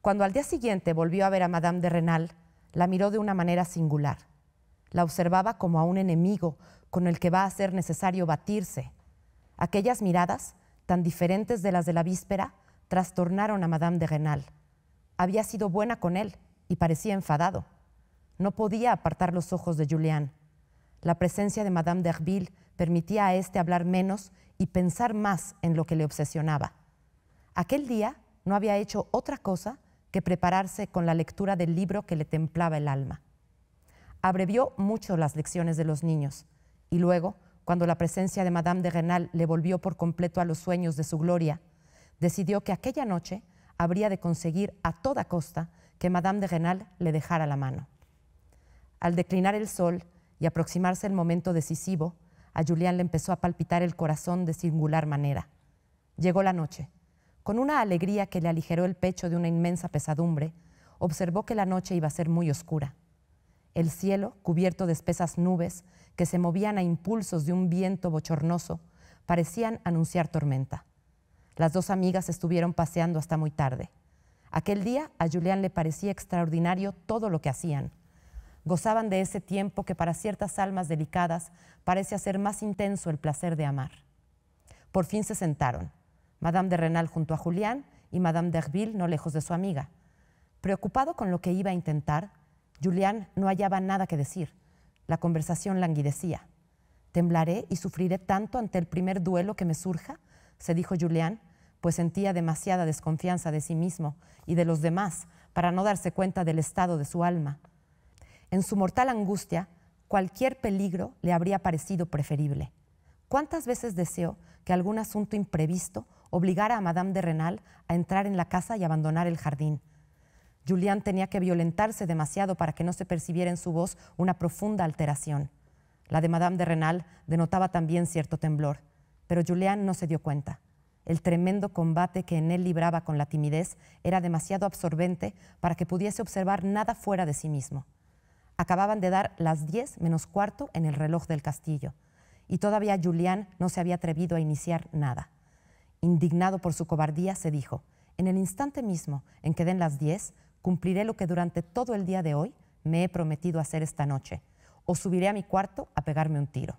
Cuando al día siguiente volvió a ver a Madame de Renal, la miró de una manera singular. La observaba como a un enemigo con el que va a ser necesario batirse. Aquellas miradas, tan diferentes de las de la víspera, trastornaron a Madame de Renal. Había sido buena con él y parecía enfadado. No podía apartar los ojos de Julián. La presencia de Madame d'Herville permitía a éste hablar menos y pensar más en lo que le obsesionaba. Aquel día no había hecho otra cosa que prepararse con la lectura del libro que le templaba el alma. Abrevió mucho las lecciones de los niños y luego, cuando la presencia de Madame de Renal le volvió por completo a los sueños de su gloria, decidió que aquella noche habría de conseguir a toda costa que Madame de Renal le dejara la mano. Al declinar el sol y aproximarse el momento decisivo, a Julián le empezó a palpitar el corazón de singular manera. Llegó la noche. Con una alegría que le aligeró el pecho de una inmensa pesadumbre, observó que la noche iba a ser muy oscura. El cielo, cubierto de espesas nubes que se movían a impulsos de un viento bochornoso, parecían anunciar tormenta. Las dos amigas estuvieron paseando hasta muy tarde. Aquel día a Julián le parecía extraordinario todo lo que hacían gozaban de ese tiempo que para ciertas almas delicadas parece hacer más intenso el placer de amar. Por fin se sentaron, Madame de Renal junto a Julián y Madame derville no lejos de su amiga. Preocupado con lo que iba a intentar, Julián no hallaba nada que decir. La conversación languidecía. ¿Temblaré y sufriré tanto ante el primer duelo que me surja? se dijo Julián, pues sentía demasiada desconfianza de sí mismo y de los demás para no darse cuenta del estado de su alma. En su mortal angustia, cualquier peligro le habría parecido preferible. ¿Cuántas veces deseó que algún asunto imprevisto obligara a Madame de Renal a entrar en la casa y abandonar el jardín? Julián tenía que violentarse demasiado para que no se percibiera en su voz una profunda alteración. La de Madame de Renal denotaba también cierto temblor, pero Julián no se dio cuenta. El tremendo combate que en él libraba con la timidez era demasiado absorbente para que pudiese observar nada fuera de sí mismo. Acababan de dar las 10 menos cuarto en el reloj del castillo, y todavía Julián no se había atrevido a iniciar nada. Indignado por su cobardía, se dijo, en el instante mismo en que den las 10, cumpliré lo que durante todo el día de hoy me he prometido hacer esta noche, o subiré a mi cuarto a pegarme un tiro.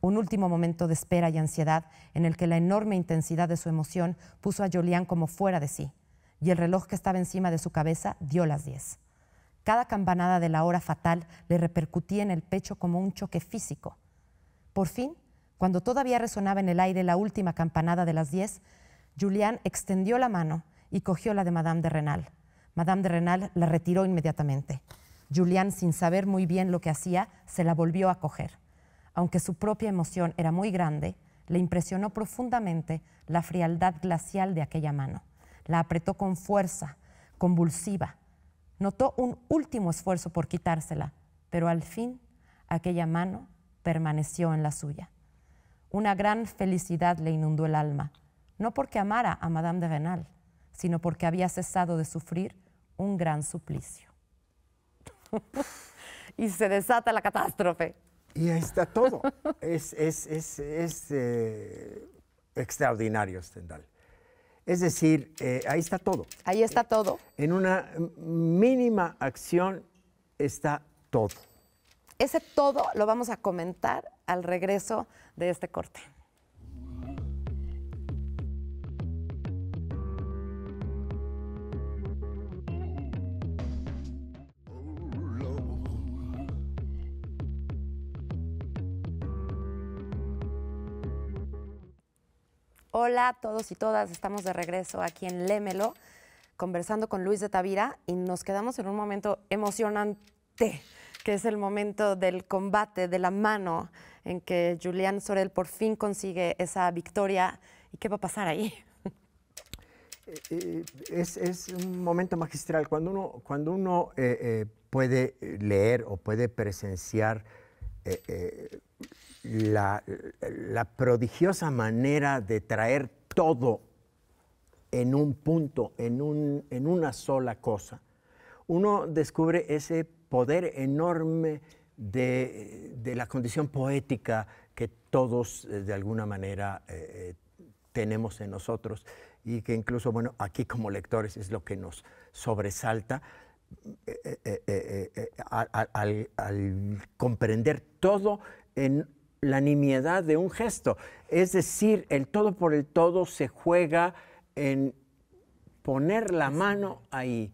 Un último momento de espera y ansiedad en el que la enorme intensidad de su emoción puso a Julián como fuera de sí, y el reloj que estaba encima de su cabeza dio las 10. Cada campanada de la hora fatal le repercutía en el pecho como un choque físico. Por fin, cuando todavía resonaba en el aire la última campanada de las diez, Julián extendió la mano y cogió la de Madame de Renal. Madame de Renal la retiró inmediatamente. Julián, sin saber muy bien lo que hacía, se la volvió a coger. Aunque su propia emoción era muy grande, le impresionó profundamente la frialdad glacial de aquella mano. La apretó con fuerza, convulsiva, Notó un último esfuerzo por quitársela, pero al fin aquella mano permaneció en la suya. Una gran felicidad le inundó el alma, no porque amara a Madame de Renal, sino porque había cesado de sufrir un gran suplicio. y se desata la catástrofe. Y ahí está todo. es, eh, extraordinario, Stendhal. Es decir, eh, ahí está todo. Ahí está todo. En una mínima acción está todo. Ese todo lo vamos a comentar al regreso de este corte. Hola a todos y todas, estamos de regreso aquí en Lémelo, conversando con Luis de Tavira y nos quedamos en un momento emocionante, que es el momento del combate, de la mano, en que Julián Sorel por fin consigue esa victoria. ¿Y qué va a pasar ahí? Eh, eh, es, un momento magistral. Cuando uno, cuando uno eh, puede leer o puede presenciar la, prodigiosa manera de traer todo en un punto, en, un, en una sola cosa, uno descubre ese poder enorme de, la condición poética que todos eh, de alguna manera eh, eh, tenemos en nosotros y que incluso, bueno, aquí como lectores es lo que nos sobresalta al, comprender todo en la nimiedad de un gesto. Es decir, el todo por el todo se juega en poner la mano ahí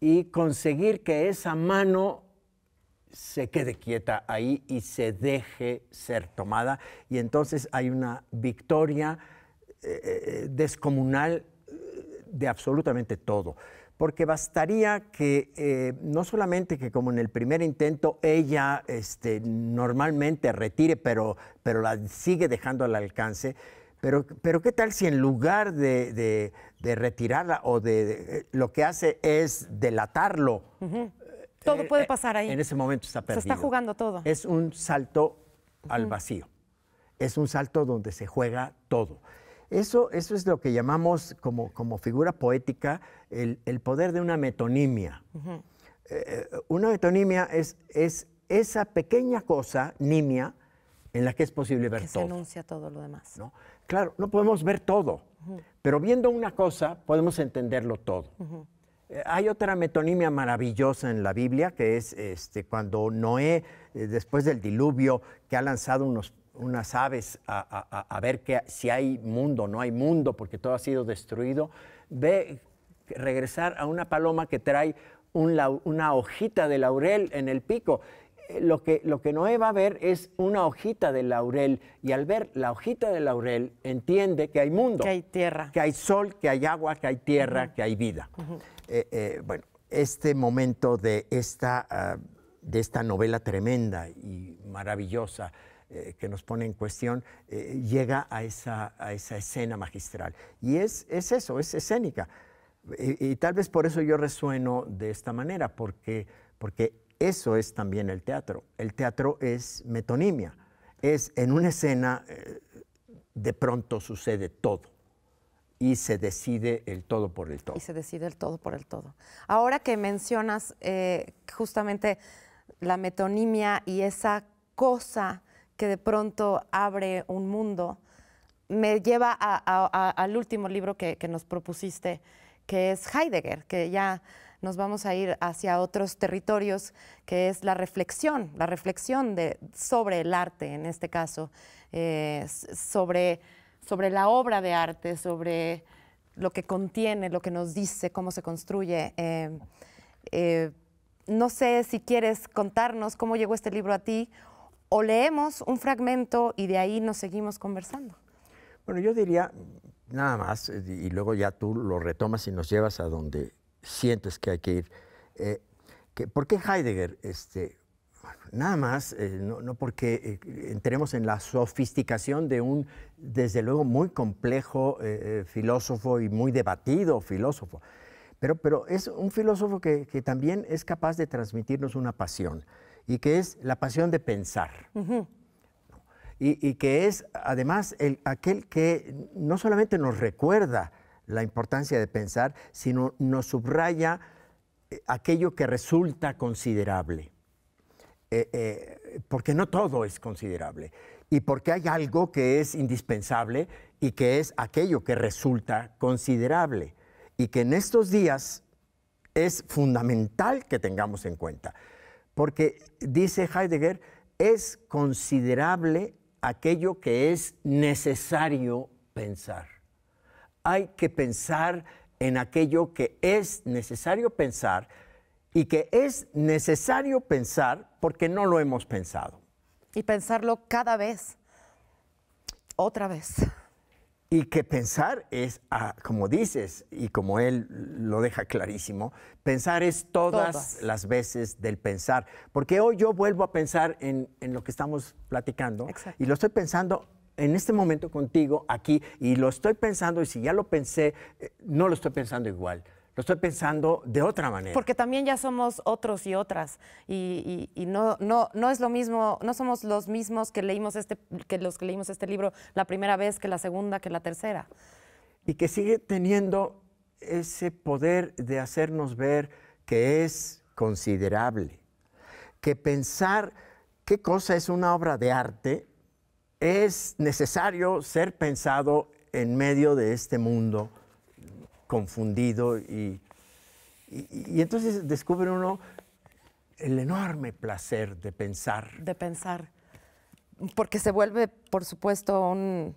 y conseguir que esa mano se quede quieta ahí y se deje ser tomada. Y entonces hay una victoria eh, eh, descomunal eh, de absolutamente todo porque bastaría que eh, no solamente que como en el primer intento ella este, normalmente retire, pero, pero la sigue dejando al alcance, pero, pero qué tal si en lugar de, retirarla o de, eh, lo que hace es delatarlo? Eh, todo puede pasar ahí. En ese momento está perdido. Se está jugando todo. Es un salto al vacío. Es un salto donde se juega todo. Eso, es lo que llamamos como, como figura poética el, poder de una metonimia. Eh, una metonimia es, es esa pequeña cosa, nimia, en la que es posible ver todo. se enuncia todo lo demás. ¿no? Claro, no podemos ver todo, pero viendo una cosa podemos entenderlo todo. Eh, hay otra metonimia maravillosa en la Biblia, que es este, cuando Noé, eh, después del diluvio, que ha lanzado unos unas aves a, ver que, si hay mundo, no hay mundo, porque todo ha sido destruido, ve regresar a una paloma que trae una hojita de laurel en el pico. Eh, lo que, lo que Noé va a ver es una hojita de laurel y al ver la hojita de laurel entiende que hay mundo. Que hay tierra. Que hay sol, que hay agua, que hay tierra, que hay vida. Eh, eh, bueno, este momento de esta, ah, de esta novela tremenda y maravillosa eh, que nos pone en cuestión eh, llega a esa, a esa escena magistral. Y es, es eso, es escénica. Y, tal vez por eso yo resueno de esta manera, porque, porque eso es también el teatro. El teatro es metonimia, es en una escena eh, de pronto sucede todo y se decide el todo por el todo. Y se decide el todo por el todo. Ahora que mencionas justamente la metonimia y esa cosa que de pronto abre un mundo, me lleva al último libro que, nos propusiste, que es Heidegger, que ya nos vamos a ir hacia otros territorios, que es la reflexión, la reflexión sobre el arte, en este caso, eh, sobre, sobre la obra de arte, sobre lo que contiene, lo que nos dice, cómo se construye. Eh, eh, no sé si quieres contarnos cómo llegó este libro a ti o leemos un fragmento y de ahí nos seguimos conversando. Bueno, yo diría nada más, eh, y luego ya tú lo retomas y nos llevas a donde sientes que hay que ir. Eh, ¿Por qué Heidegger? Este, nada más, eh, no, porque entremos en la sofisticación de un, desde luego, muy complejo filósofo y muy debatido filósofo, pero, pero es un filósofo que, también es capaz de transmitirnos una pasión y que es la pasión de pensar. y, que es además aquel que no solamente nos recuerda la importancia de pensar, sino nos subraya eh, aquello que resulta considerable. Eh, eh, porque no todo es considerable y porque hay algo que es indispensable y que es aquello que resulta considerable y que en estos días es fundamental que tengamos en cuenta porque dice Heidegger, es considerable aquello que es necesario pensar. Hay que pensar en aquello que es necesario pensar y que es necesario pensar porque no lo hemos pensado. Y pensarlo cada vez, otra vez. Y que pensar es, ah, como dices, y como él lo deja clarísimo, pensar es todas, las veces del pensar. Porque hoy yo vuelvo a pensar en, lo que estamos platicando y lo estoy pensando en este momento contigo aquí y lo estoy pensando y si ya lo pensé, eh, no lo estoy pensando igual estoy pensando de otra manera. Porque también ya somos otros y otras. Y, no, es lo mismo, no somos los mismos que leímos este, que los que leímos este libro la primera vez, que la segunda, que la tercera. Y que sigue teniendo ese poder de hacernos ver que es considerable. Que pensar qué cosa es una obra de arte es necesario ser pensado en medio de este mundo confundido y, y, entonces descubre uno el enorme placer de pensar. De pensar. Porque se vuelve, por supuesto, un,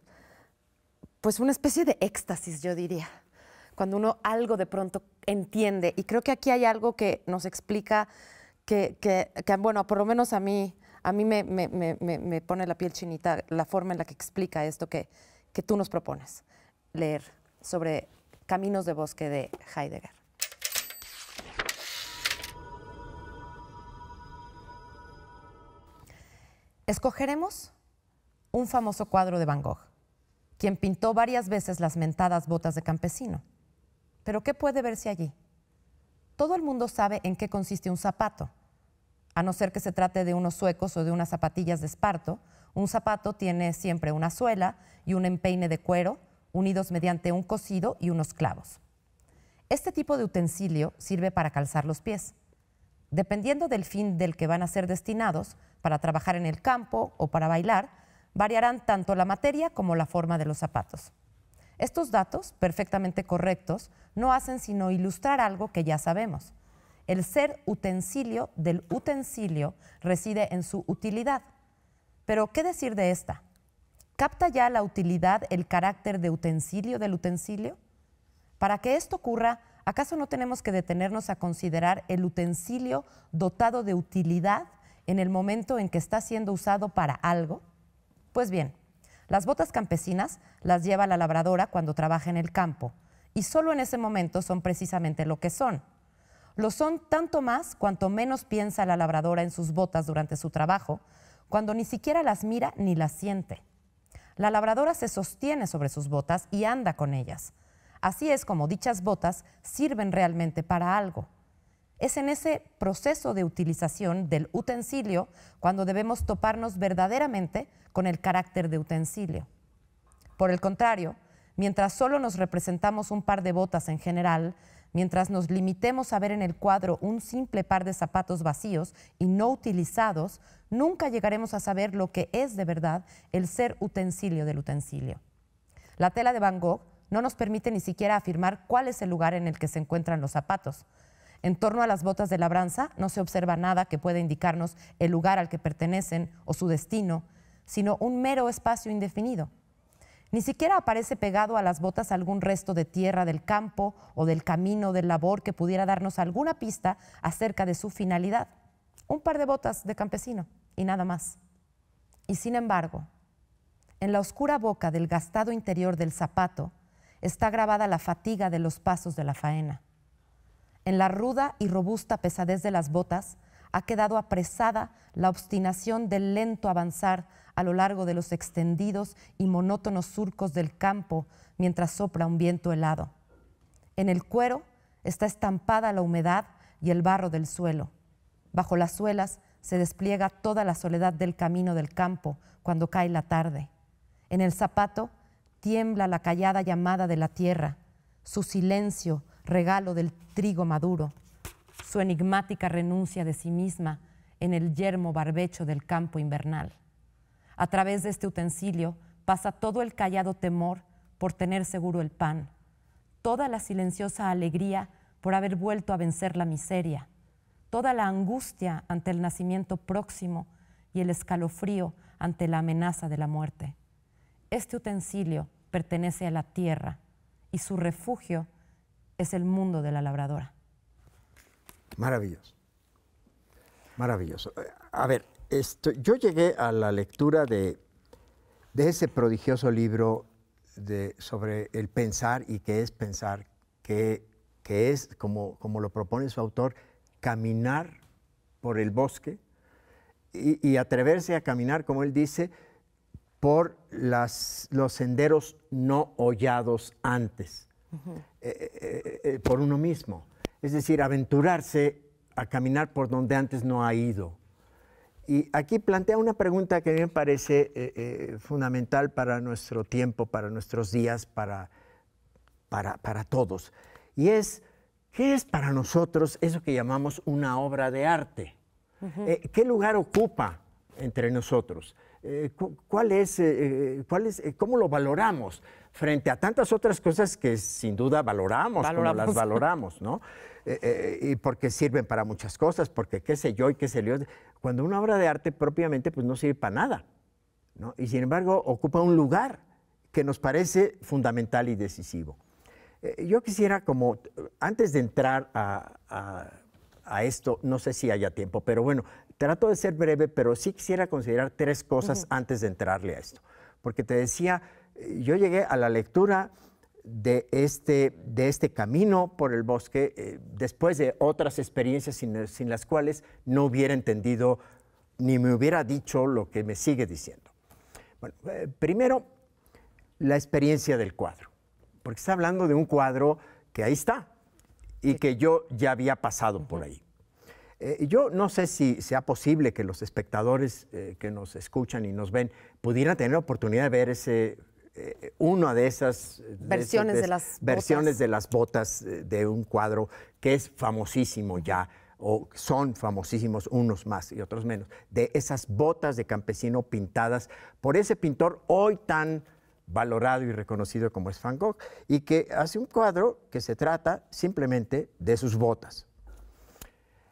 pues una especie de éxtasis, yo diría, cuando uno algo de pronto entiende. Y creo que aquí hay algo que nos explica que, que, bueno, por lo menos a mí, a mí me, pone la piel chinita la forma en la que explica esto que, que tú nos propones, leer sobre Caminos de Bosque de Heidegger. Escogeremos un famoso cuadro de Van Gogh, quien pintó varias veces las mentadas botas de campesino. Pero ¿qué puede verse allí? Todo el mundo sabe en qué consiste un zapato. A no ser que se trate de unos suecos o de unas zapatillas de esparto, un zapato tiene siempre una suela y un empeine de cuero, unidos mediante un cosido y unos clavos. Este tipo de utensilio sirve para calzar los pies, dependiendo del fin del que van a ser destinados, para trabajar en el campo o para bailar, variarán tanto la materia como la forma de los zapatos. Estos datos, perfectamente correctos, no hacen sino ilustrar algo que ya sabemos. El ser utensilio del utensilio reside en su utilidad. Pero, ¿qué decir de esta? ¿Capta ya la utilidad, el carácter de utensilio del utensilio? Para que esto ocurra, ¿acaso no tenemos que detenernos a considerar el utensilio dotado de utilidad en el momento en que está siendo usado para algo? Pues bien, las botas campesinas las lleva la labradora cuando trabaja en el campo y solo en ese momento son precisamente lo que son. Lo son tanto más cuanto menos piensa la labradora en sus botas durante su trabajo, cuando ni siquiera las mira ni las siente. La labradora se sostiene sobre sus botas y anda con ellas. Así es como dichas botas sirven realmente para algo. Es en ese proceso de utilización del utensilio cuando debemos toparnos verdaderamente con el carácter de utensilio. Por el contrario, mientras solo nos representamos un par de botas en general, Mientras nos limitemos a ver en el cuadro un simple par de zapatos vacíos y no utilizados, nunca llegaremos a saber lo que es de verdad el ser utensilio del utensilio. La tela de Van Gogh no nos permite ni siquiera afirmar cuál es el lugar en el que se encuentran los zapatos. En torno a las botas de labranza no se observa nada que pueda indicarnos el lugar al que pertenecen o su destino, sino un mero espacio indefinido ni siquiera aparece pegado a las botas algún resto de tierra del campo o del camino del labor que pudiera darnos alguna pista acerca de su finalidad. Un par de botas de campesino y nada más. Y sin embargo, en la oscura boca del gastado interior del zapato está grabada la fatiga de los pasos de la faena. En la ruda y robusta pesadez de las botas ha quedado apresada la obstinación del lento avanzar a lo largo de los extendidos y monótonos surcos del campo mientras sopla un viento helado. En el cuero está estampada la humedad y el barro del suelo. Bajo las suelas se despliega toda la soledad del camino del campo cuando cae la tarde. En el zapato tiembla la callada llamada de la tierra, su silencio regalo del trigo maduro, su enigmática renuncia de sí misma en el yermo barbecho del campo invernal. A través de este utensilio pasa todo el callado temor por tener seguro el pan, toda la silenciosa alegría por haber vuelto a vencer la miseria, toda la angustia ante el nacimiento próximo y el escalofrío ante la amenaza de la muerte. Este utensilio pertenece a la tierra y su refugio es el mundo de la labradora. Maravilloso. Maravilloso. A ver, yo llegué a la lectura de, ese prodigioso libro sobre el pensar y qué es pensar, que, es, como, lo propone su autor, caminar por el bosque y, atreverse a caminar, como él dice, por los senderos no hollados antes, eh, eh, eh, por uno mismo. Es decir, aventurarse a caminar por donde antes no ha ido. Y aquí plantea una pregunta que me parece eh, eh, fundamental para nuestro tiempo, para nuestros días, para, para, todos. Y es, ¿qué es para nosotros eso que llamamos una obra de arte? Eh, ¿Qué lugar ocupa entre nosotros? ¿Cuál es, cuál es cómo lo valoramos frente a tantas otras cosas que sin duda valoramos, como las valoramos, ¿no? y porque sirven para muchas cosas, porque qué sé yo y qué sé yo cuando una obra de arte propiamente pues no sirve para nada, ¿no? y sin embargo ocupa un lugar que nos parece fundamental y decisivo. Eh, yo quisiera como, antes de entrar a, a, esto, no sé si haya tiempo, pero bueno, trato de ser breve, pero sí quisiera considerar tres cosas antes de entrarle a esto, porque te decía, eh, yo llegué a la lectura de este, de este camino por el bosque eh, después de otras experiencias sin, las cuales no hubiera entendido ni me hubiera dicho lo que me sigue diciendo. Bueno, eh, primero, la experiencia del cuadro, porque está hablando de un cuadro que ahí está y que yo ya había pasado por ahí. Eh, yo no sé si sea posible que los espectadores que nos escuchan y nos ven pudieran tener la oportunidad de ver ese eh, una de esas versiones, de, las, botas. Eh, de un cuadro que es famosísimo ya o son famosísimos unos más y otros menos, de esas botas de campesino pintadas por ese pintor hoy tan valorado y reconocido como es Van Gogh, y que hace un cuadro que se trata simplemente de sus botas.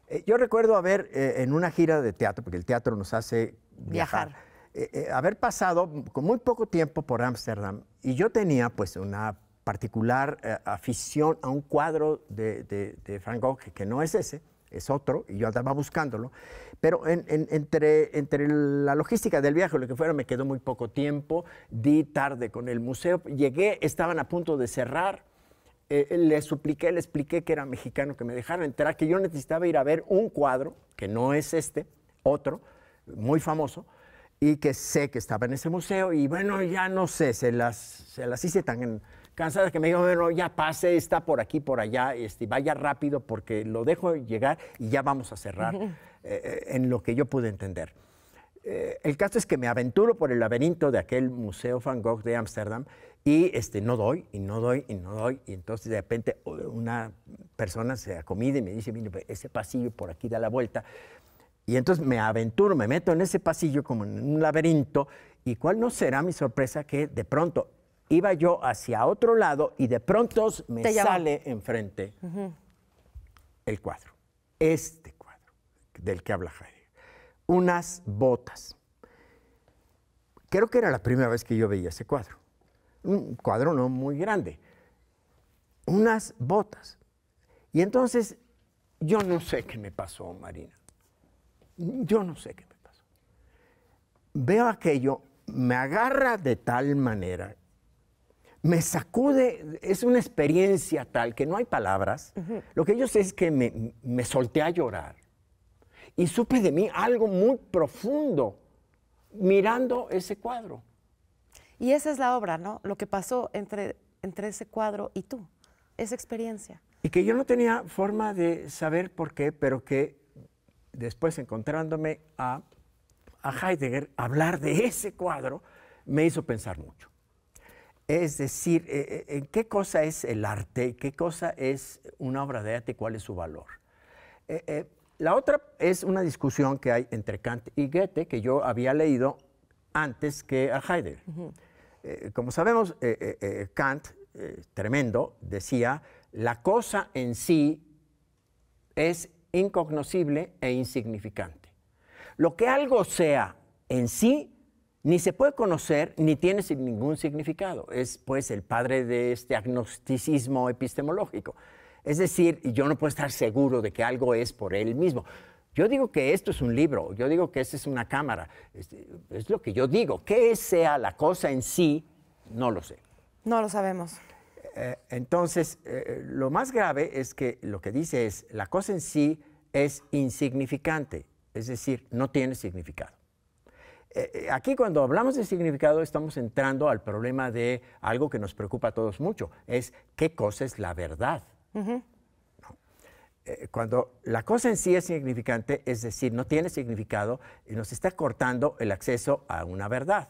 Eh, yo recuerdo haber en una gira de teatro, porque el teatro nos hace viajar eh, eh, haber pasado con muy poco tiempo por Ámsterdam y yo tenía pues una particular eh, afición a un cuadro de, de, de, Van Gogh que no es ese, es otro, y yo andaba buscándolo, pero entre, entre la logística del viaje o lo que fuera me quedó muy poco tiempo, di tarde con el museo, llegué, estaban a punto de cerrar, le supliqué, le expliqué que era mexicano, que me dejara entrar, que yo necesitaba ir a ver un cuadro, que no es este, otro, muy famoso, y que sé que estaba en ese museo y bueno, ya no sé, se las, se las hice tan cansadas que me dijo, bueno, ya pase, está por aquí, por allá, este, vaya rápido porque lo dejo llegar y ya vamos a cerrar eh, eh, en lo que yo pude entender. Eh, el caso es que me aventuro por el laberinto de aquel Museo Van Gogh de Ámsterdam y este, no doy, y no doy, y no doy. Y entonces de repente una persona se acomide y me dice, mire, ese pasillo por aquí da la vuelta. Y entonces me aventuro, me meto en ese pasillo como en un laberinto, y cuál no será mi sorpresa que de pronto iba yo hacia otro lado y de pronto me sale enfrente el cuadro, este cuadro del que habla jair Unas botas. Creo que era la primera vez que yo veía ese cuadro. Un cuadro no muy grande. Unas botas. Y entonces yo no sé qué me pasó, Marina. Yo no sé qué me pasó. Veo aquello, me agarra de tal manera, me sacude, es una experiencia tal que no hay palabras. Lo que yo sé es que me, solté a llorar y supe de mí algo muy profundo mirando ese cuadro. Y esa es la obra, ¿no? Lo que pasó entre, entre ese cuadro y tú, esa experiencia. Y que yo no tenía forma de saber por qué, pero que después encontrándome a, Heidegger, hablar de ese cuadro me hizo pensar mucho. Es decir, eh, eh, ¿en qué cosa es el arte? ¿Qué cosa es una obra de arte? ¿Cuál es su valor? Eh, la otra es una discusión que hay entre Kant y Goethe, que yo había leído antes que a Heidegger. como sabemos, Kant, tremendo, decía, la cosa en sí es incognoscible e insignificante. Lo que algo sea en sí, ni se puede conocer ni tiene ningún significado. Es pues el padre de este agnosticismo epistemológico. Es decir, yo no puedo estar seguro de que algo es por él mismo. Yo digo que esto es un libro, yo digo que esta es una cámara, es lo que yo digo. ¿Qué sea la cosa en sí? No lo sé. No lo sabemos. Eh, entonces, eh, eh, lo más grave es que lo que dice es, la cosa en sí es insignificante, es decir, no tiene significado. aquí cuando hablamos de significado estamos entrando al problema de algo que nos preocupa a todos mucho, es qué cosa es la verdad. Cuando la cosa en sí es insignificante, es decir, no tiene significado, nos está cortando el acceso a una verdad.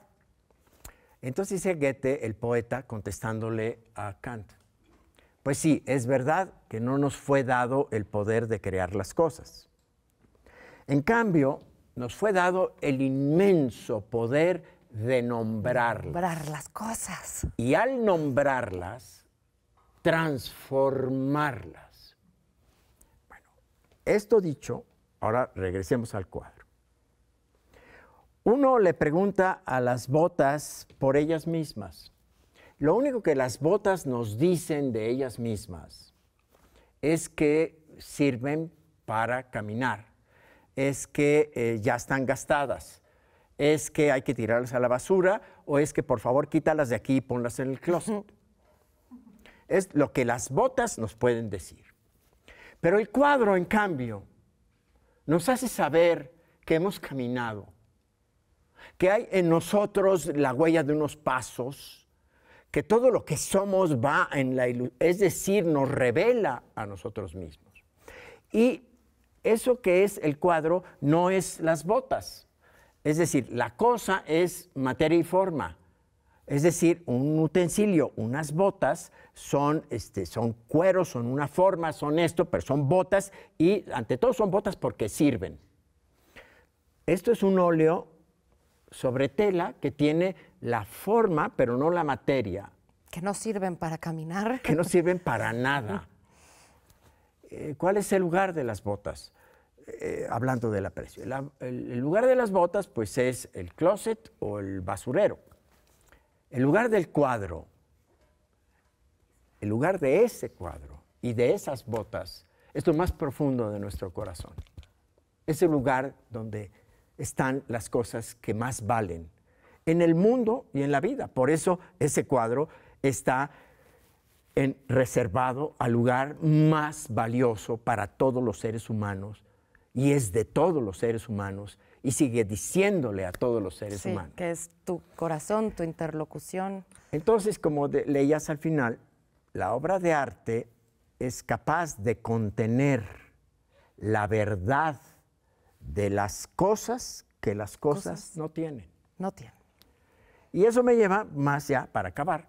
Entonces dice Goethe, el poeta, contestándole a Kant. Pues sí, es verdad que no nos fue dado el poder de crear las cosas. En cambio, nos fue dado el inmenso poder de nombrarlas. Nombrar las cosas. Y al nombrarlas, transformarlas. Bueno, esto dicho, ahora regresemos al cuadro. Uno le pregunta a las botas por ellas mismas. Lo único que las botas nos dicen de ellas mismas es que sirven para caminar, es que eh, ya están gastadas, es que hay que tirarlas a la basura o es que por favor quítalas de aquí y ponlas en el closet. Es lo que las botas nos pueden decir. Pero el cuadro, en cambio, nos hace saber que hemos caminado, que hay en nosotros la huella de unos pasos, que todo lo que somos va en la ilusión, es decir, nos revela a nosotros mismos. Y eso que es el cuadro no es las botas, es decir, la cosa es materia y forma. Es decir, un utensilio, unas botas, son, este, son cueros, son una forma, son esto, pero son botas y ante todo son botas porque sirven. Esto es un óleo sobre tela que tiene la forma, pero no la materia. Que no sirven para caminar. Que no sirven para nada. Eh, ¿Cuál es el lugar de las botas? Eh, hablando del aprecio. La, el, el lugar de las botas, pues, es el closet o el basurero. El lugar del cuadro, el lugar de ese cuadro y de esas botas, es más profundo de nuestro corazón. Es el lugar donde están las cosas que más valen en el mundo y en la vida. Por eso ese cuadro está en, reservado al lugar más valioso para todos los seres humanos y es de todos los seres humanos y sigue diciéndole a todos los seres humanos. Que es tu corazón, tu interlocución. Entonces, como leías al final, la obra de arte es capaz de contener la verdad de las cosas que las cosas, no tienen. No tienen. Y eso me lleva más ya, para acabar,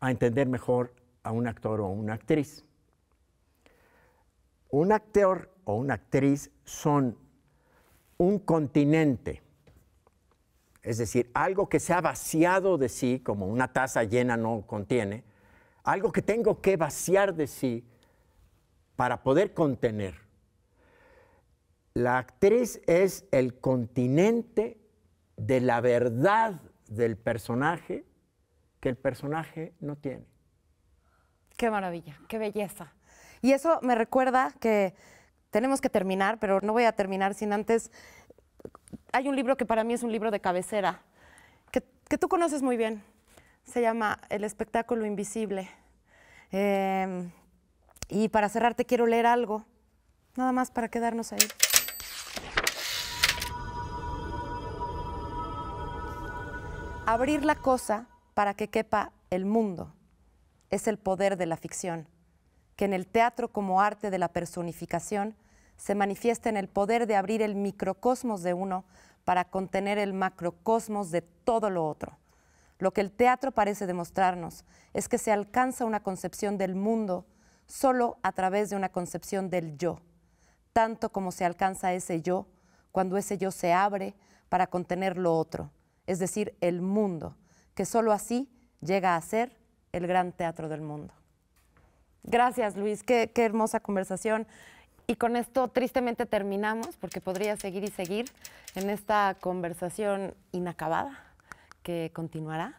a entender mejor a un actor o una actriz. Un actor o una actriz son un continente, es decir, algo que se ha vaciado de sí, como una taza llena no contiene, algo que tengo que vaciar de sí para poder contener. La actriz es el continente de la verdad del personaje que el personaje no tiene. Qué maravilla, qué belleza. Y eso me recuerda que tenemos que terminar, pero no voy a terminar sin antes. Hay un libro que para mí es un libro de cabecera, que, tú conoces muy bien. Se llama El espectáculo invisible. Em, y para cerrarte quiero leer algo, nada más para quedarnos ahí. Abrir la cosa para que quepa el mundo es el poder de la ficción, que en el teatro como arte de la personificación se manifiesta en el poder de abrir el microcosmos de uno para contener el macrocosmos de todo lo otro. Lo que el teatro parece demostrarnos es que se alcanza una concepción del mundo solo a través de una concepción del yo, tanto como se alcanza ese yo cuando ese yo se abre para contener lo otro es decir, el mundo, que solo así llega a ser el gran teatro del mundo. Gracias, Luis. Qué, hermosa conversación. Y con esto tristemente terminamos, porque podría seguir y seguir en esta conversación inacabada que continuará.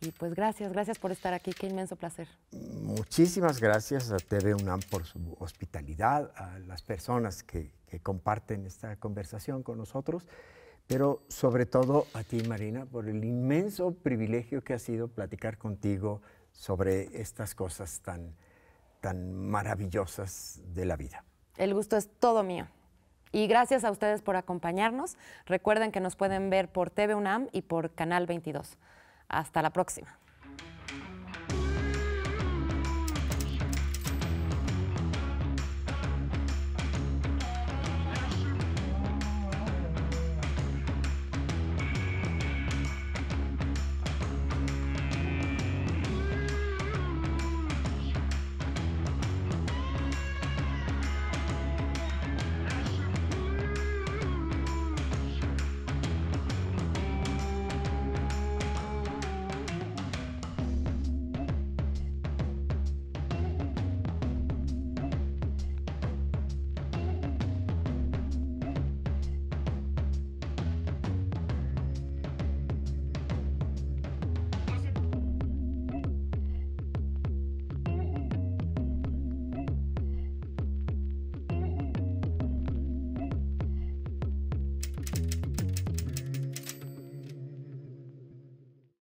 Y pues gracias, gracias por estar aquí. Qué inmenso placer. Muchísimas gracias a TV UNAM por su hospitalidad, a las personas que comparten esta conversación con nosotros pero sobre todo a ti, Marina, por el inmenso privilegio que ha sido platicar contigo sobre estas cosas tan, tan maravillosas de la vida. El gusto es todo mío. Y gracias a ustedes por acompañarnos. Recuerden que nos pueden ver por TV UNAM y por Canal 22. Hasta la próxima.